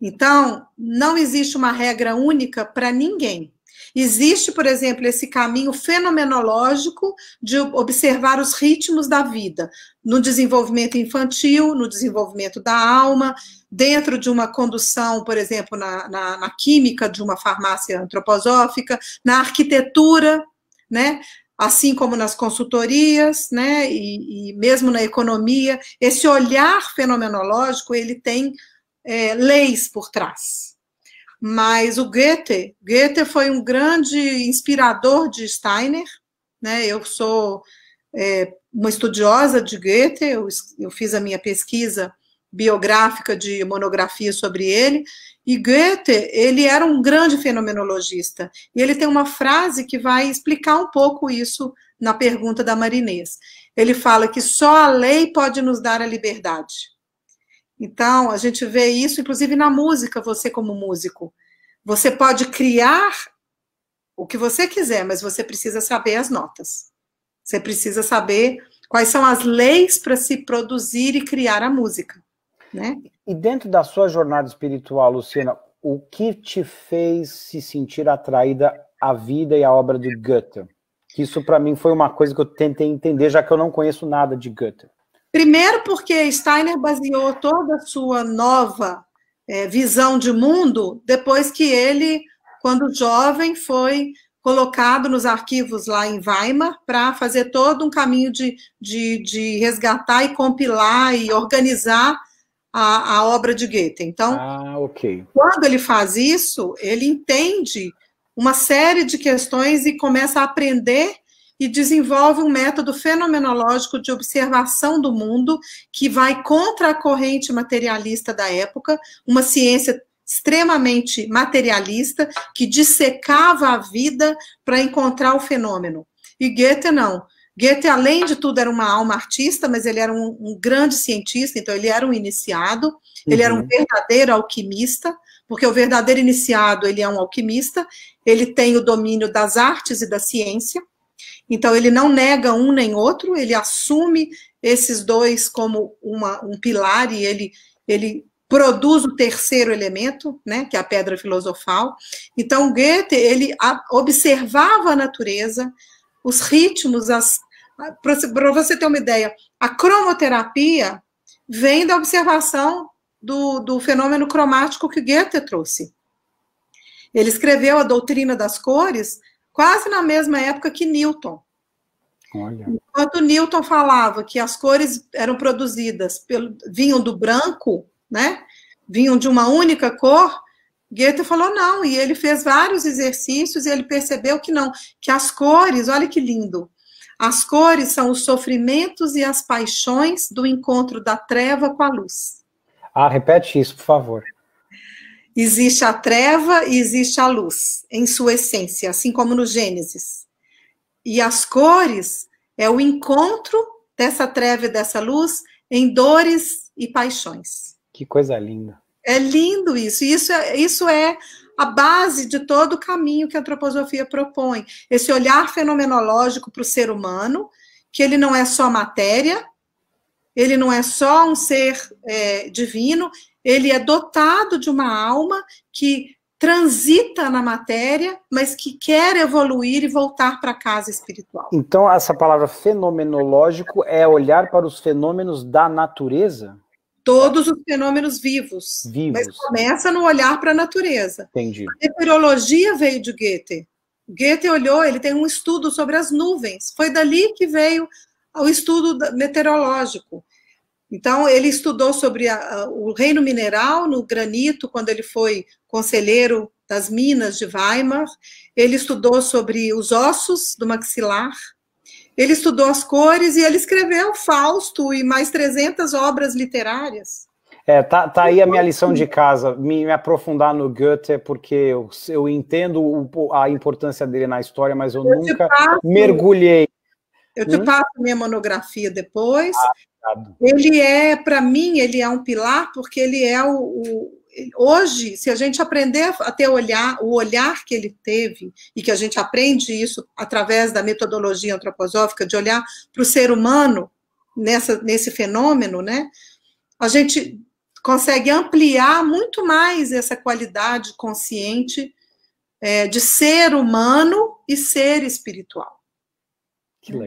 Então, não existe uma regra única para ninguém. Existe, por exemplo, esse caminho fenomenológico de observar os ritmos da vida no desenvolvimento infantil, no desenvolvimento da alma, dentro de uma condução, por exemplo, na, na, na química de uma farmácia antroposófica, na arquitetura né? assim como nas consultorias, né, e, e mesmo na economia, esse olhar fenomenológico, ele tem é, leis por trás. Mas o Goethe, Goethe foi um grande inspirador de Steiner, né, eu sou é, uma estudiosa de Goethe, eu, eu fiz a minha pesquisa biográfica de monografia sobre ele. E Goethe, ele era um grande fenomenologista. E ele tem uma frase que vai explicar um pouco isso na pergunta da Marinês. Ele fala que só a lei pode nos dar a liberdade. Então, a gente vê isso, inclusive, na música, você como músico. Você pode criar o que você quiser, mas você precisa saber as notas. Você precisa saber quais são as leis para se produzir e criar a música né? E dentro da sua jornada espiritual, Luciana, o que te fez se sentir atraída à vida e à obra de Goethe? Isso para mim foi uma coisa que eu tentei entender, já que eu não conheço nada de Goethe. Primeiro, porque Steiner baseou toda a sua nova é, visão de mundo depois que ele, quando jovem, foi colocado nos arquivos lá em Weimar para fazer todo um caminho de, de, de resgatar e compilar e organizar a, a obra de Goethe. Então, ah, okay. quando ele faz isso, ele entende uma série de questões e começa a aprender e desenvolve um método fenomenológico de observação do mundo que vai contra a corrente materialista da época, uma ciência extremamente materialista que dissecava a vida para encontrar o fenômeno. E Goethe não. Goethe, além de tudo, era uma alma artista, mas ele era um, um grande cientista, então ele era um iniciado, uhum. ele era um uhum. verdadeiro alquimista, porque o verdadeiro iniciado, ele é um alquimista, ele tem o domínio das artes e da ciência, então ele não nega um nem outro, ele assume esses dois como uma, um pilar e ele, ele produz o terceiro elemento, né, que é a pedra filosofal. Então Goethe, ele observava a natureza, os ritmos, as para você ter uma ideia, a cromoterapia vem da observação do, do fenômeno cromático que Goethe trouxe. Ele escreveu a doutrina das cores quase na mesma época que Newton. Olha. Enquanto Newton falava que as cores eram produzidas, pelo, vinham do branco, né? vinham de uma única cor, Goethe falou não, e ele fez vários exercícios e ele percebeu que não, que as cores, olha que lindo, as cores são os sofrimentos e as paixões do encontro da treva com a luz. Ah, repete isso, por favor. Existe a treva e existe a luz, em sua essência, assim como no Gênesis. E as cores é o encontro dessa treva e dessa luz em dores e paixões. Que coisa linda. É lindo isso. Isso é, isso é a base de todo o caminho que a antroposofia propõe. Esse olhar fenomenológico para o ser humano, que ele não é só matéria, ele não é só um ser é, divino, ele é dotado de uma alma que transita na matéria, mas que quer evoluir e voltar para a casa espiritual. Então, essa palavra fenomenológico é olhar para os fenômenos da natureza? todos os fenômenos vivos, vivos. mas começa no olhar para a natureza. Entendi. A meteorologia veio de Goethe. Goethe olhou, ele tem um estudo sobre as nuvens. Foi dali que veio o estudo meteorológico. Então, ele estudou sobre a, a, o reino mineral no granito, quando ele foi conselheiro das minas de Weimar. Ele estudou sobre os ossos do maxilar. Ele estudou as cores e ele escreveu Fausto e mais 300 obras literárias. É, tá, tá aí a minha uhum. lição de casa, me, me aprofundar no Goethe, porque eu, eu entendo o, a importância dele na história, mas eu, eu nunca passo, mergulhei. Eu te hum? passo minha monografia depois. Ah, ele é, para mim, ele é um pilar, porque ele é o, o hoje, se a gente aprender a ter olhar, o olhar que ele teve, e que a gente aprende isso através da metodologia antroposófica, de olhar para o ser humano nessa, nesse fenômeno, né? A gente consegue ampliar muito mais essa qualidade consciente é, de ser humano e ser espiritual.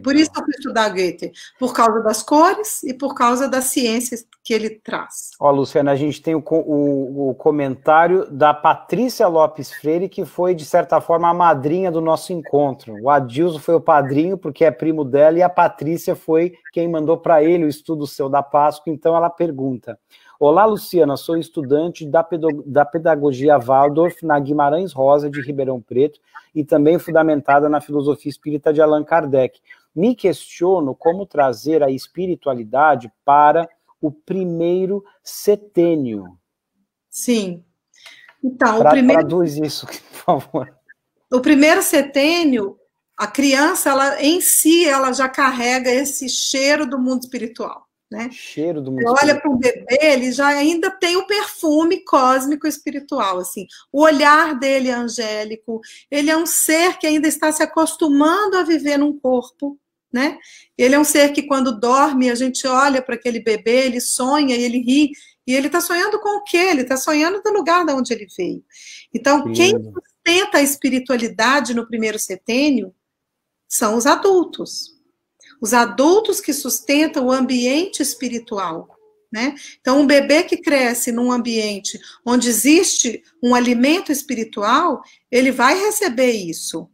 Por isso eu fui estudar Goethe, por causa das cores e por causa das ciências que ele traz. Ó, Luciana, a gente tem o, o, o comentário da Patrícia Lopes Freire, que foi, de certa forma, a madrinha do nosso encontro. O Adilson foi o padrinho, porque é primo dela, e a Patrícia foi quem mandou para ele o estudo seu da Páscoa, então ela pergunta. Olá, Luciana, sou estudante da, Pedagogia Waldorf na Guimarães Rosa de Ribeirão Preto e também fundamentada na filosofia espírita de Allan Kardec. Me questiono como trazer a espiritualidade para o primeiro setênio. Sim. Então, pra, o primeiro. Traduz isso, por favor. O primeiro setênio, a criança, ela em si, ela já carrega esse cheiro do mundo espiritual. Né? Cheiro do mundo. Olha para o bebê, ele já ainda tem o perfume cósmico espiritual, assim. O olhar dele é angélico. Ele é um ser que ainda está se acostumando a viver num corpo, né? Ele é um ser que quando dorme, a gente olha para aquele bebê, ele sonha e ele ri. E ele está sonhando com o quê? Ele está sonhando do lugar de onde ele veio. Então, Sim. quem sustenta a espiritualidade no primeiro setênio são os adultos, os adultos que sustentam o ambiente espiritual. Né? Então, um bebê que cresce num ambiente onde existe um alimento espiritual, ele vai receber isso.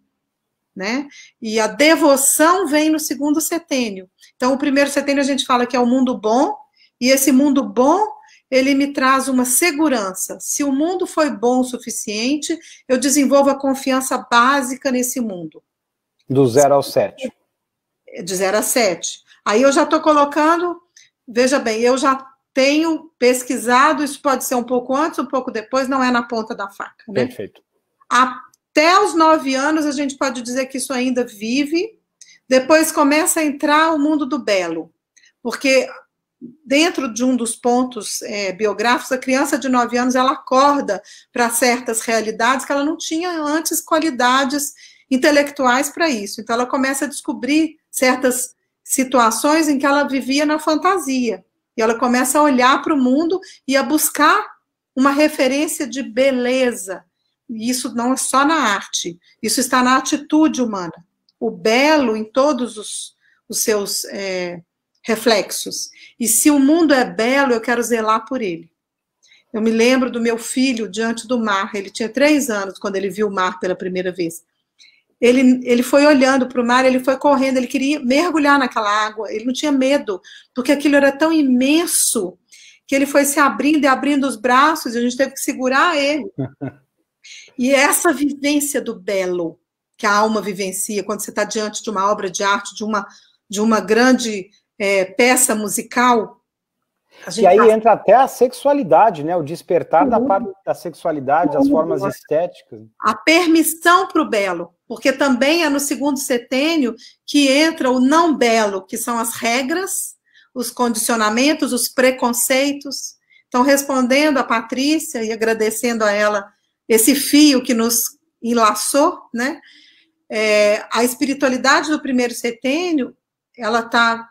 Né? E a devoção vem no segundo setênio. Então, o primeiro setênio a gente fala que é o mundo bom, e esse mundo bom ele me traz uma segurança. Se o mundo foi bom o suficiente, eu desenvolvo a confiança básica nesse mundo. Do zero ao sete de 0 a 7. Aí eu já estou colocando, veja bem, eu já tenho pesquisado, isso pode ser um pouco antes, um pouco depois, não é na ponta da faca. Né? Perfeito. Até os 9 anos, a gente pode dizer que isso ainda vive, depois começa a entrar o mundo do belo, porque dentro de um dos pontos é, biográficos, a criança de 9 anos ela acorda para certas realidades que ela não tinha antes qualidades intelectuais para isso. Então ela começa a descobrir certas situações em que ela vivia na fantasia. E ela começa a olhar para o mundo e a buscar uma referência de beleza. E isso não é só na arte, isso está na atitude humana. O belo em todos os, os seus é, reflexos. E se o mundo é belo, eu quero zelar por ele. Eu me lembro do meu filho diante do mar. Ele tinha três anos quando ele viu o mar pela primeira vez. Ele, ele foi olhando para o mar, ele foi correndo, ele queria mergulhar naquela água, ele não tinha medo, porque aquilo era tão imenso que ele foi se abrindo e abrindo os braços, e a gente teve que segurar ele. E é essa vivência do belo que a alma vivencia quando você está diante de uma obra de arte, de uma, de uma grande é, peça musical. E aí entra até a sexualidade, né? O despertar uhum. da parte da sexualidade, uhum. as formas estéticas. A permissão para o belo porque também é no segundo setênio que entra o não belo, que são as regras, os condicionamentos, os preconceitos. Então, respondendo a Patrícia e agradecendo a ela esse fio que nos enlaçou, né? É, a espiritualidade do primeiro setênio, ela está,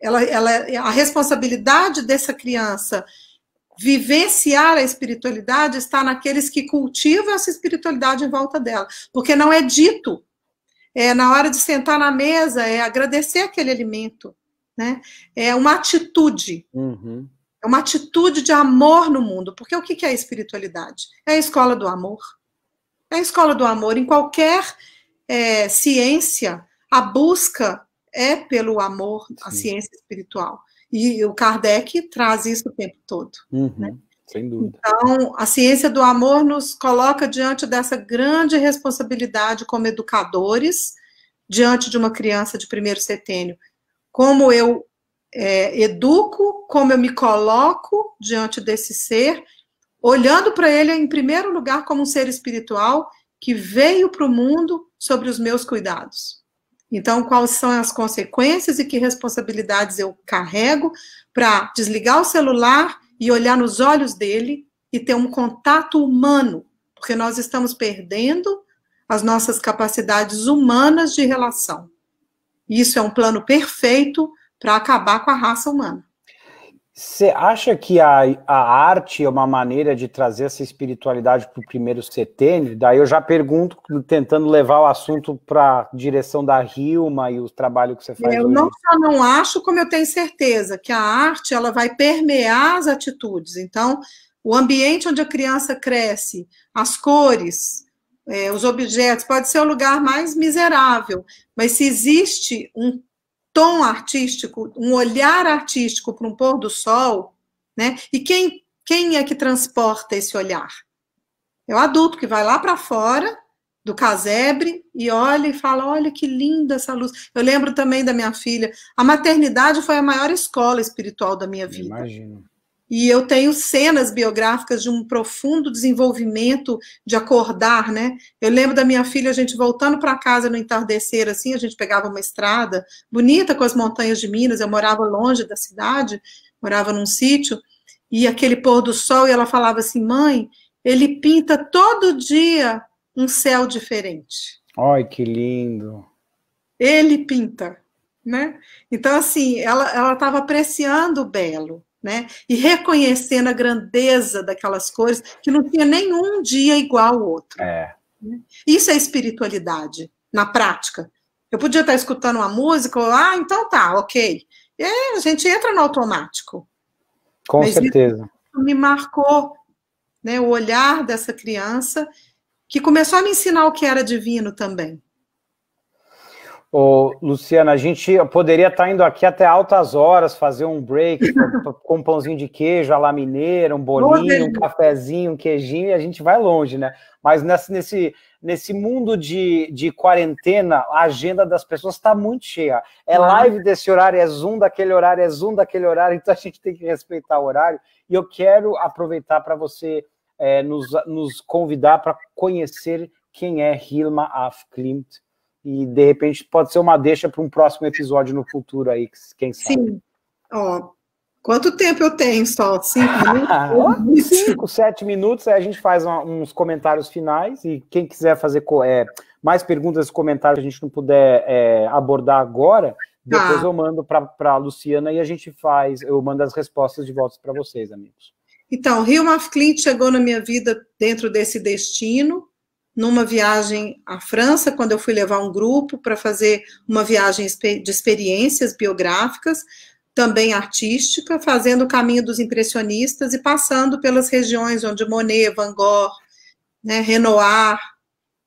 ela, ela, a responsabilidade dessa criança vivenciar a espiritualidade está naqueles que cultivam essa espiritualidade em volta dela, porque não é dito. É na hora de sentar na mesa, é agradecer aquele alimento, né? É uma atitude. Uhum. É uma atitude de amor no mundo, porque o que é a espiritualidade? É a escola do amor. É a escola do amor. Em qualquer é, ciência, a busca é pelo amor, a ciência espiritual. E o Kardec traz isso o tempo todo. Uhum, né? Sem dúvida. Então, a ciência do amor nos coloca diante dessa grande responsabilidade como educadores, diante de uma criança de primeiro setênio. Como eu é, educo, como eu me coloco diante desse ser, olhando para ele em primeiro lugar como um ser espiritual que veio para o mundo sobre os meus cuidados. Então, quais são as consequências e que responsabilidades eu carrego para desligar o celular e olhar nos olhos dele e ter um contato humano, porque nós estamos perdendo as nossas capacidades humanas de relação. Isso é um plano perfeito para acabar com a raça humana. Você acha que a, a arte é uma maneira de trazer essa espiritualidade para o primeiro setênio? Né? Daí eu já pergunto, tentando levar o assunto para a direção da Rilma e o trabalho que você faz. Eu não só não acho, como eu tenho certeza que a arte ela vai permear as atitudes. Então, o ambiente onde a criança cresce, as cores, é, os objetos, pode ser o lugar mais miserável, mas se existe um tom artístico, um olhar artístico para um pôr do sol, né? E quem, quem é que transporta esse olhar? É o adulto que vai lá para fora do casebre e olha e fala: olha que linda essa luz. Eu lembro também da minha filha. A maternidade foi a maior escola espiritual da minha vida. Imagino. E eu tenho cenas biográficas de um profundo desenvolvimento de acordar, né? Eu lembro da minha filha, a gente voltando para casa no entardecer, assim, a gente pegava uma estrada bonita com as montanhas de Minas, eu morava longe da cidade, morava num sítio, e aquele pôr do sol, e ela falava assim: mãe, ele pinta todo dia um céu diferente. Ai, que lindo! Ele pinta, né? Então, assim, ela estava apreciando o belo né? E reconhecendo a grandeza daquelas cores, que não tinha nenhum dia igual ao outro. É. Né? Isso é espiritualidade, na prática. Eu podia estar escutando uma música, ah, então tá, ok. E a gente entra no automático. Com Mas certeza. me marcou né, o olhar dessa criança que começou a me ensinar o que era divino também. Ô, Luciana, a gente poderia estar tá indo aqui até altas horas, fazer um break com um pãozinho de queijo, a lá mineira, um bolinho, um cafezinho, um queijinho, e a gente vai longe, né? Mas nesse, nesse, mundo de, de quarentena, a agenda das pessoas está muito cheia. É live desse horário, é Zoom daquele horário, é Zoom daquele horário, então a gente tem que respeitar o horário. E eu quero aproveitar para você é, nos, nos convidar para conhecer quem é Hilma Af Klimt e de repente pode ser uma deixa para um próximo episódio no futuro aí, quem sabe. Sim. Ó, quanto tempo eu tenho só? Cinco minutos? Cinco, sete minutos, aí a gente faz uns comentários finais e quem quiser fazer é, mais perguntas e comentários que a gente não puder é, abordar agora, depois tá. eu mando para a Luciana e a gente faz, eu mando as respostas de volta para vocês, amigos. Então, Rio of Clint chegou na minha vida dentro desse destino, numa viagem à França, quando eu fui levar um grupo para fazer uma viagem de experiências biográficas, também artística, fazendo o caminho dos impressionistas e passando pelas regiões onde Monet, Van Gogh, né, Renoir,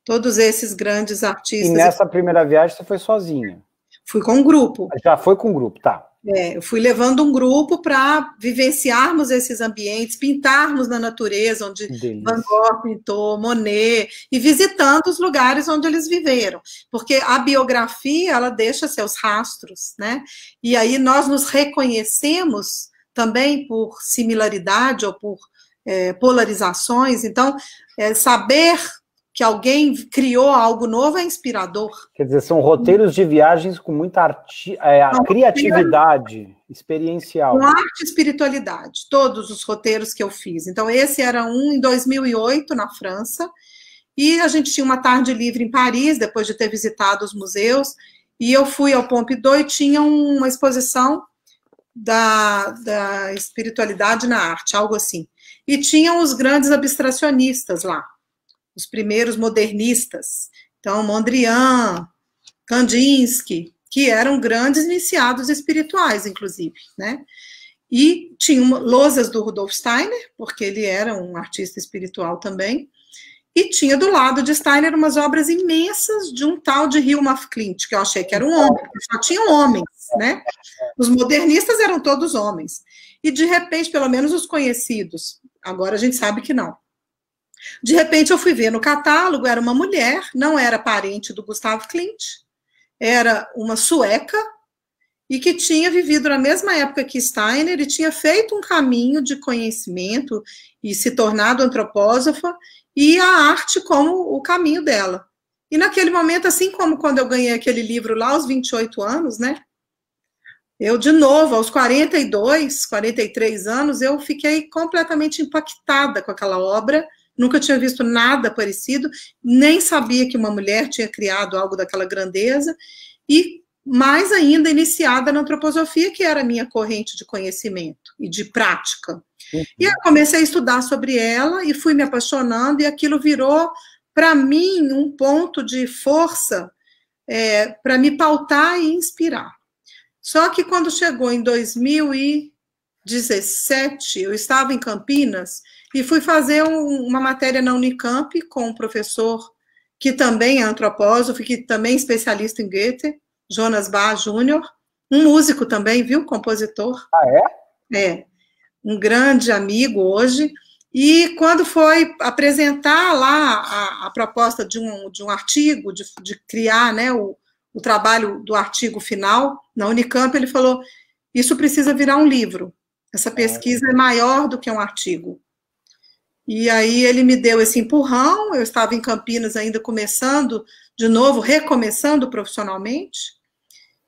todos esses grandes artistas. E nessa primeira viagem você foi sozinha? Fui com um grupo. Já foi com um grupo, tá. É, eu fui levando um grupo para vivenciarmos esses ambientes, pintarmos na natureza, onde Van Gogh pintou, Monet, e visitando os lugares onde eles viveram. Porque a biografia, ela deixa seus rastros, né? E aí nós nos reconhecemos também por similaridade ou por é, polarizações. Então, é, saber que alguém criou algo novo é inspirador. Quer dizer, são roteiros de viagens com muita arti é, criatividade experiencial. Com arte e espiritualidade, todos os roteiros que eu fiz. Então, esse era um em 2008, na França, e a gente tinha uma tarde livre em Paris, depois de ter visitado os museus, e eu fui ao Pompidou e tinha uma exposição da, da espiritualidade na arte, algo assim. E tinham os grandes abstracionistas lá os primeiros modernistas. Então, Mondrian, Kandinsky, que eram grandes iniciados espirituais, inclusive, né? E tinha lousas do Rudolf Steiner, porque ele era um artista espiritual também, e tinha do lado de Steiner umas obras imensas de um tal de Hilma af Klint, que eu achei que era um homem, só tinham homens, né? Os modernistas eram todos homens. E, de repente, pelo menos os conhecidos, agora a gente sabe que não, de repente eu fui ver no catálogo, era uma mulher, não era parente do Gustavo Clint, era uma sueca e que tinha vivido na mesma época que Steiner e tinha feito um caminho de conhecimento e se tornado antropósofa e a arte como o caminho dela. E naquele momento, assim como quando eu ganhei aquele livro lá aos 28 anos, né? Eu, de novo, aos 42, 43 anos, eu fiquei completamente impactada com aquela obra Nunca tinha visto nada parecido, nem sabia que uma mulher tinha criado algo daquela grandeza, e mais ainda iniciada na antroposofia, que era a minha corrente de conhecimento e de prática. Uhum. E eu comecei a estudar sobre ela e fui me apaixonando, e aquilo virou, para mim, um ponto de força é, para me pautar e inspirar. Só que quando chegou em 2017, eu estava em Campinas e fui fazer um, uma matéria na Unicamp com um professor que também é antropósofo, que também é especialista em Goethe, Jonas Bar Júnior, um músico também, viu? Compositor. Ah, é? É. Um grande amigo hoje. E quando foi apresentar lá a, a proposta de um, de um artigo, de, de criar né, o, o trabalho do artigo final na Unicamp, ele falou: isso precisa virar um livro. Essa é. pesquisa é maior do que um artigo. E aí ele me deu esse empurrão, eu estava em Campinas ainda começando, de novo, recomeçando profissionalmente.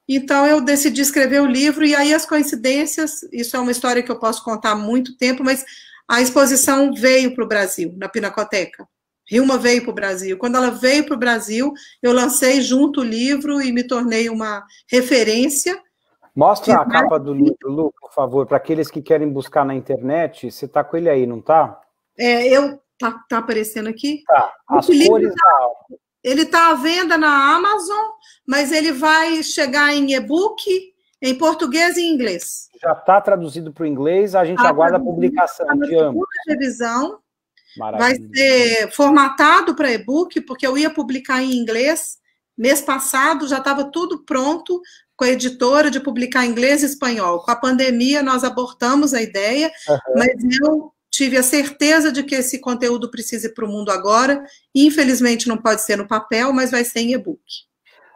Então eu decidi escrever o livro e aí as coincidências, isso é uma história que eu posso contar há muito tempo, mas a exposição veio para o Brasil, na Pinacoteca. Rilma veio para o Brasil. Quando ela veio para o Brasil, eu lancei junto o livro e me tornei uma referência. Mostra a capa do livro, Lu, por favor, para aqueles que querem buscar na internet. Você está com ele aí, não está? É, eu tá, tá aparecendo aqui? Tá. As cores tá- da Ele está à venda na Amazon, mas ele vai chegar em e-book, em português e inglês. Já está traduzido para o inglês, a gente tá aguarda a publicação de ambos. revisão. Vai ser formatado para e-book, porque eu ia publicar em inglês. Mês passado já estava tudo pronto com a editora de publicar em inglês e espanhol. Com a pandemia, nós abortamos a ideia, uhum. mas eu tive a certeza de que esse conteúdo precisa ir para o mundo agora. Infelizmente não pode ser no papel, mas vai ser em e-book.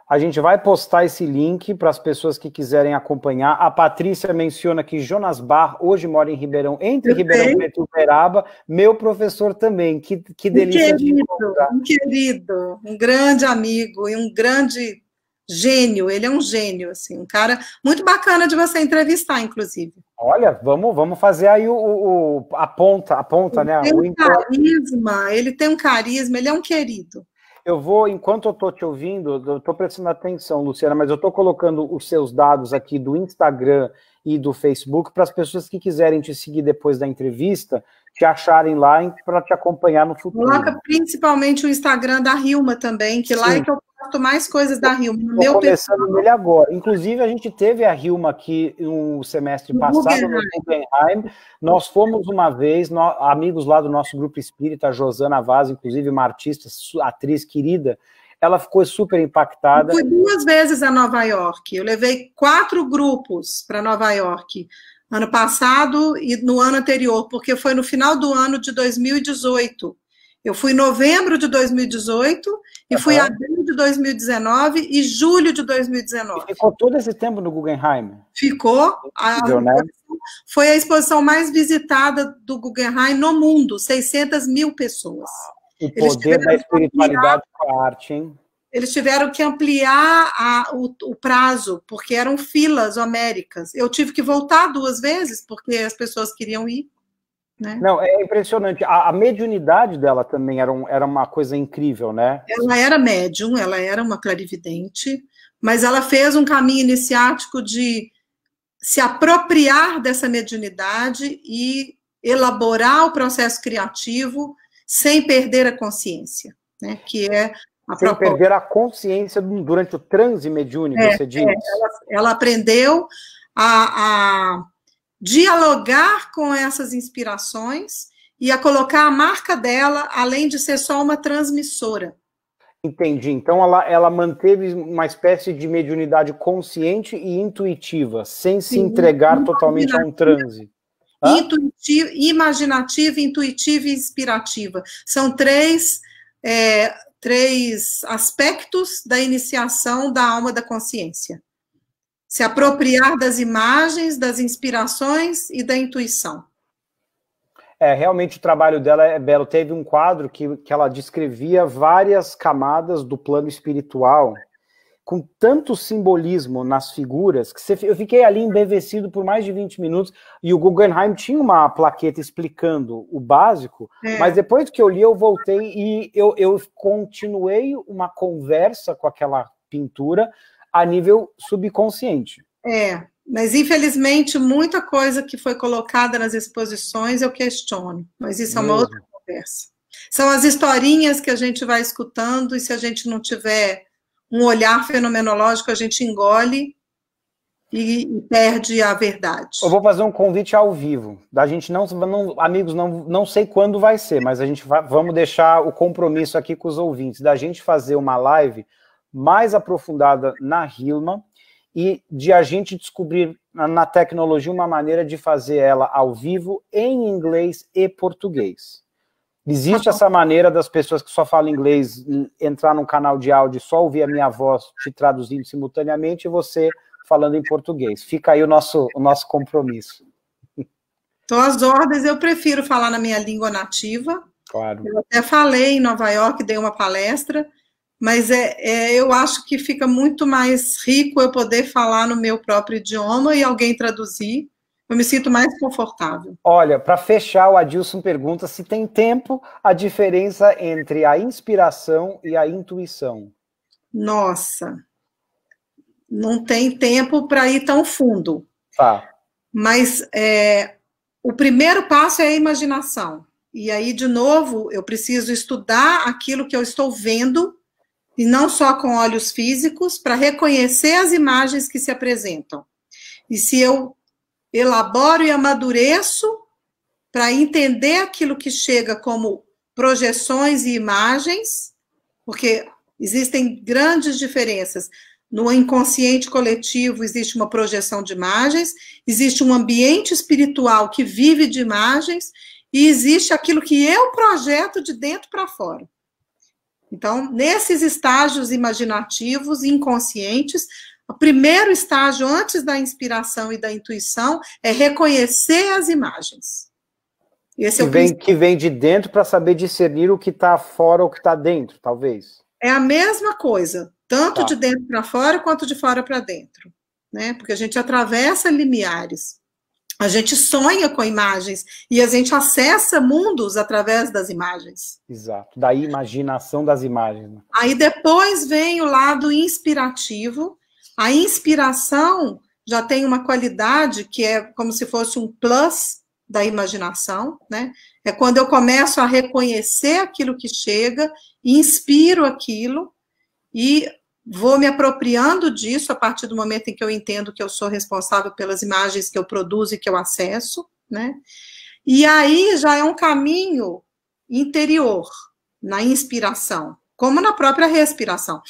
A gente vai postar esse link para as pessoas que quiserem acompanhar. A Patrícia menciona que Jonas Bar hoje mora em Ribeirão, entre Eu Ribeirão Preto e Uberaba, meu professor também. Que, que delícia um querido, de um querido, um grande amigo e um grande gênio. Ele é um gênio, assim, um cara muito bacana de você entrevistar, inclusive. Olha, vamos, vamos fazer aí o, o a ponta, a ponta, ele né? Tem um carisma, ele tem um carisma, ele é um querido. Eu vou, enquanto eu estou te ouvindo, eu estou prestando atenção, Luciana, mas eu estou colocando os seus dados aqui do Instagram e do Facebook para as pessoas que quiserem te seguir depois da entrevista, te acharem lá para te acompanhar no futuro. Coloca principalmente o Instagram da Rilma também, que Sim. lá é que eu posto mais coisas da Rilma. Estou meu começando pessoal. nele agora. Inclusive, a gente teve a Rilma aqui no semestre no passado, Guggenheim. no Guggenheim. Nós fomos uma vez, nós, amigos lá do nosso grupo espírita, a Josana Vaz, inclusive uma artista, atriz querida, ela ficou super impactada. Eu fui duas vezes a Nova York. Eu levei quatro grupos para Nova York ano passado e no ano anterior, porque foi no final do ano de 2018. Eu fui em novembro de 2018 e uhum. fui em abril de 2019 e julho de 2019. E ficou todo esse tempo no Guggenheim? Ficou. A, Deu, né? Foi a exposição mais visitada do Guggenheim no mundo, 600 mil pessoas. O poder da espiritualidade com a arte, hein? eles tiveram que ampliar a, o, o, prazo, porque eram filas homéricas. Eu tive que voltar duas vezes, porque as pessoas queriam ir. Né? Não, é impressionante. A, a mediunidade dela também era, um, era uma coisa incrível, né? Ela era médium, ela era uma clarividente, mas ela fez um caminho iniciático de se apropriar dessa mediunidade e elaborar o processo criativo sem perder a consciência, né? que é a Sem perder a consciência durante o transe mediúnico, é, você é, diz. É, ela, ela, aprendeu a, a dialogar com essas inspirações e a colocar a marca dela, além de ser só uma transmissora. Entendi. Então ela, ela manteve uma espécie de mediunidade consciente e intuitiva, sem se Sim, entregar totalmente a um transe. imaginativa, intuitiva e inspirativa. São três é, três aspectos da iniciação da alma da consciência: se apropriar das imagens, das inspirações e da intuição. É, realmente o trabalho dela é belo. Teve um quadro que, que ela descrevia várias camadas do plano espiritual com tanto simbolismo nas figuras, que você, eu fiquei ali embevecido por mais de 20 minutos, e o Guggenheim tinha uma plaqueta explicando o básico, é. mas depois que eu li, eu voltei e eu, eu continuei uma conversa com aquela pintura a nível subconsciente. É, mas infelizmente muita coisa que foi colocada nas exposições eu questiono, mas isso é uma outra conversa. São as historinhas que a gente vai escutando, e se a gente não tiver um olhar fenomenológico, a gente engole e, perde a verdade. Eu vou fazer um convite ao vivo. Da gente não, não amigos, não, não sei quando vai ser, mas a gente vai, vamos deixar o compromisso aqui com os ouvintes da gente fazer uma live mais aprofundada na Hilma e de a gente descobrir na tecnologia uma maneira de fazer ela ao vivo em inglês e português. Existe essa maneira das pessoas que só falam inglês entrar num canal de áudio e só ouvir a minha voz te traduzindo simultaneamente e você falando em português. Fica aí o nosso, o nosso compromisso. Estou às ordens, eu prefiro falar na minha língua nativa. Claro. Eu até falei em Nova York, dei uma palestra, mas é, é, eu acho que fica muito mais rico eu poder falar no meu próprio idioma e alguém traduzir eu me sinto mais confortável. Olha, para fechar, o Adilson pergunta se tem tempo a diferença entre a inspiração e a intuição. Nossa, não tem tempo para ir tão fundo. Tá. Mas é, o primeiro passo é a imaginação. E aí, de novo, eu preciso estudar aquilo que eu estou vendo, e não só com olhos físicos, para reconhecer as imagens que se apresentam. E se eu elaboro e amadureço para entender aquilo que chega como projeções e imagens, porque existem grandes diferenças. No inconsciente coletivo existe uma projeção de imagens, existe um ambiente espiritual que vive de imagens e existe aquilo que eu projeto de dentro para fora. Então, nesses estágios imaginativos inconscientes, o primeiro estágio antes da inspiração e da intuição é reconhecer as imagens. Esse é que, é vem, que vem de dentro para saber discernir o que está fora ou o que está dentro, talvez. É a mesma coisa, tanto tá. de dentro para fora quanto de fora para dentro. Né? Porque a gente atravessa limiares. A gente sonha com imagens e a gente acessa mundos através das imagens. Exato, da imaginação das imagens. Né? Aí depois vem o lado inspirativo, a inspiração já tem uma qualidade que é como se fosse um plus da imaginação, né? É quando eu começo a reconhecer aquilo que chega, inspiro aquilo e vou me apropriando disso a partir do momento em que eu entendo que eu sou responsável pelas imagens que eu produzo e que eu acesso, né? E aí já é um caminho interior na inspiração, como na própria respiração.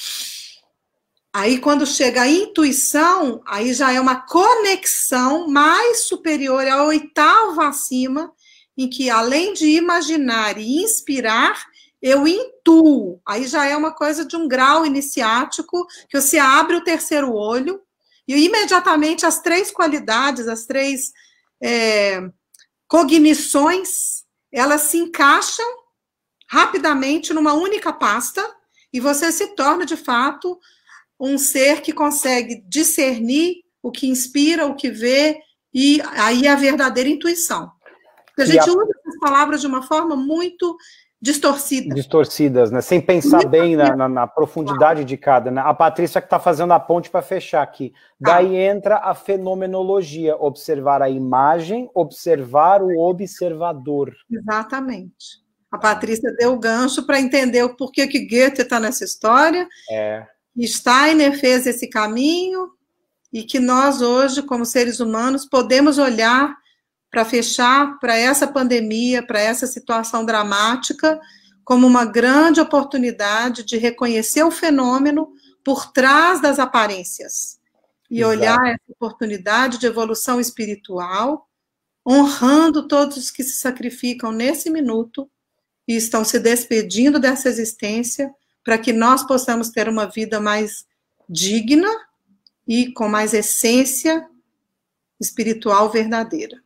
Aí, quando chega a intuição, aí já é uma conexão mais superior, é a oitava acima, em que além de imaginar e inspirar, eu intuo. Aí já é uma coisa de um grau iniciático, que você abre o terceiro olho, e imediatamente as três qualidades, as três é, cognições, elas se encaixam rapidamente numa única pasta, e você se torna, de fato, um ser que consegue discernir o que inspira, o que vê, e aí é a verdadeira intuição. A gente a... usa essas palavras de uma forma muito distorcida Distorcidas, né? Sem pensar bem na, na, na profundidade claro. de cada. Né? A Patrícia que está fazendo a ponte para fechar aqui. Tá. Daí ah. entra a fenomenologia, observar a imagem, observar o observador. Exatamente. A Patrícia deu o gancho para entender o porquê que Goethe está nessa história. É. Steiner fez esse caminho e que nós hoje, como seres humanos, podemos olhar para fechar para essa pandemia, para essa situação dramática, como uma grande oportunidade de reconhecer o fenômeno por trás das aparências e Exato. olhar essa oportunidade de evolução espiritual, honrando todos os que se sacrificam nesse minuto e estão se despedindo dessa existência para que nós possamos ter uma vida mais digna e com mais essência espiritual verdadeira.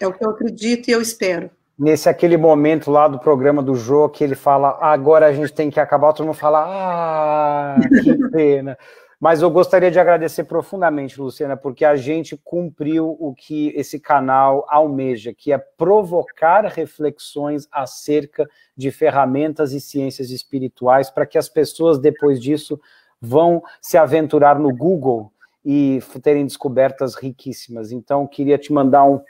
É o que eu acredito e eu espero. Nesse aquele momento lá do programa do Jô, que ele fala, agora a gente tem que acabar, todo mundo fala, ah, que pena. Mas eu gostaria de agradecer profundamente, Luciana, porque a gente cumpriu o que esse canal almeja, que é provocar reflexões acerca de ferramentas e ciências espirituais, para que as pessoas, depois disso, vão se aventurar no Google e terem descobertas riquíssimas. Então, queria te mandar um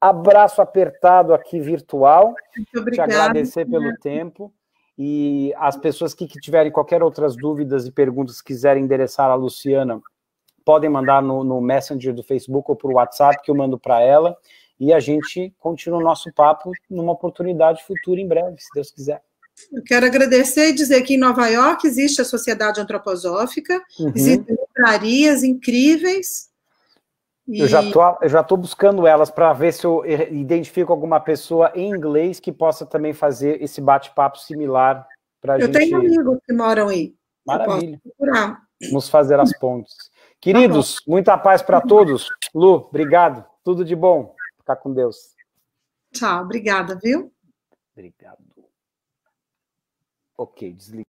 abraço apertado aqui virtual, Muito te agradecer pelo tempo e as pessoas que, que tiverem qualquer outras dúvidas e perguntas quiserem endereçar a Luciana, podem mandar no, no Messenger do Facebook ou por WhatsApp, que eu mando para ela. E a gente continua o nosso papo numa oportunidade futura em breve, se Deus quiser. Eu quero agradecer e dizer que em Nova York existe a Sociedade Antroposófica, uhum. existem livrarias incríveis, e... Eu já estou buscando elas para ver se eu identifico alguma pessoa em inglês que possa também fazer esse bate-papo similar para gente. Eu tenho amigos que moram aí. Maravilha. Vamos fazer as pontes. Queridos, tá muita paz para todos. Lu, obrigado. Tudo de bom. Ficar com Deus. Tchau, obrigada, viu? Obrigado. Ok, desliga.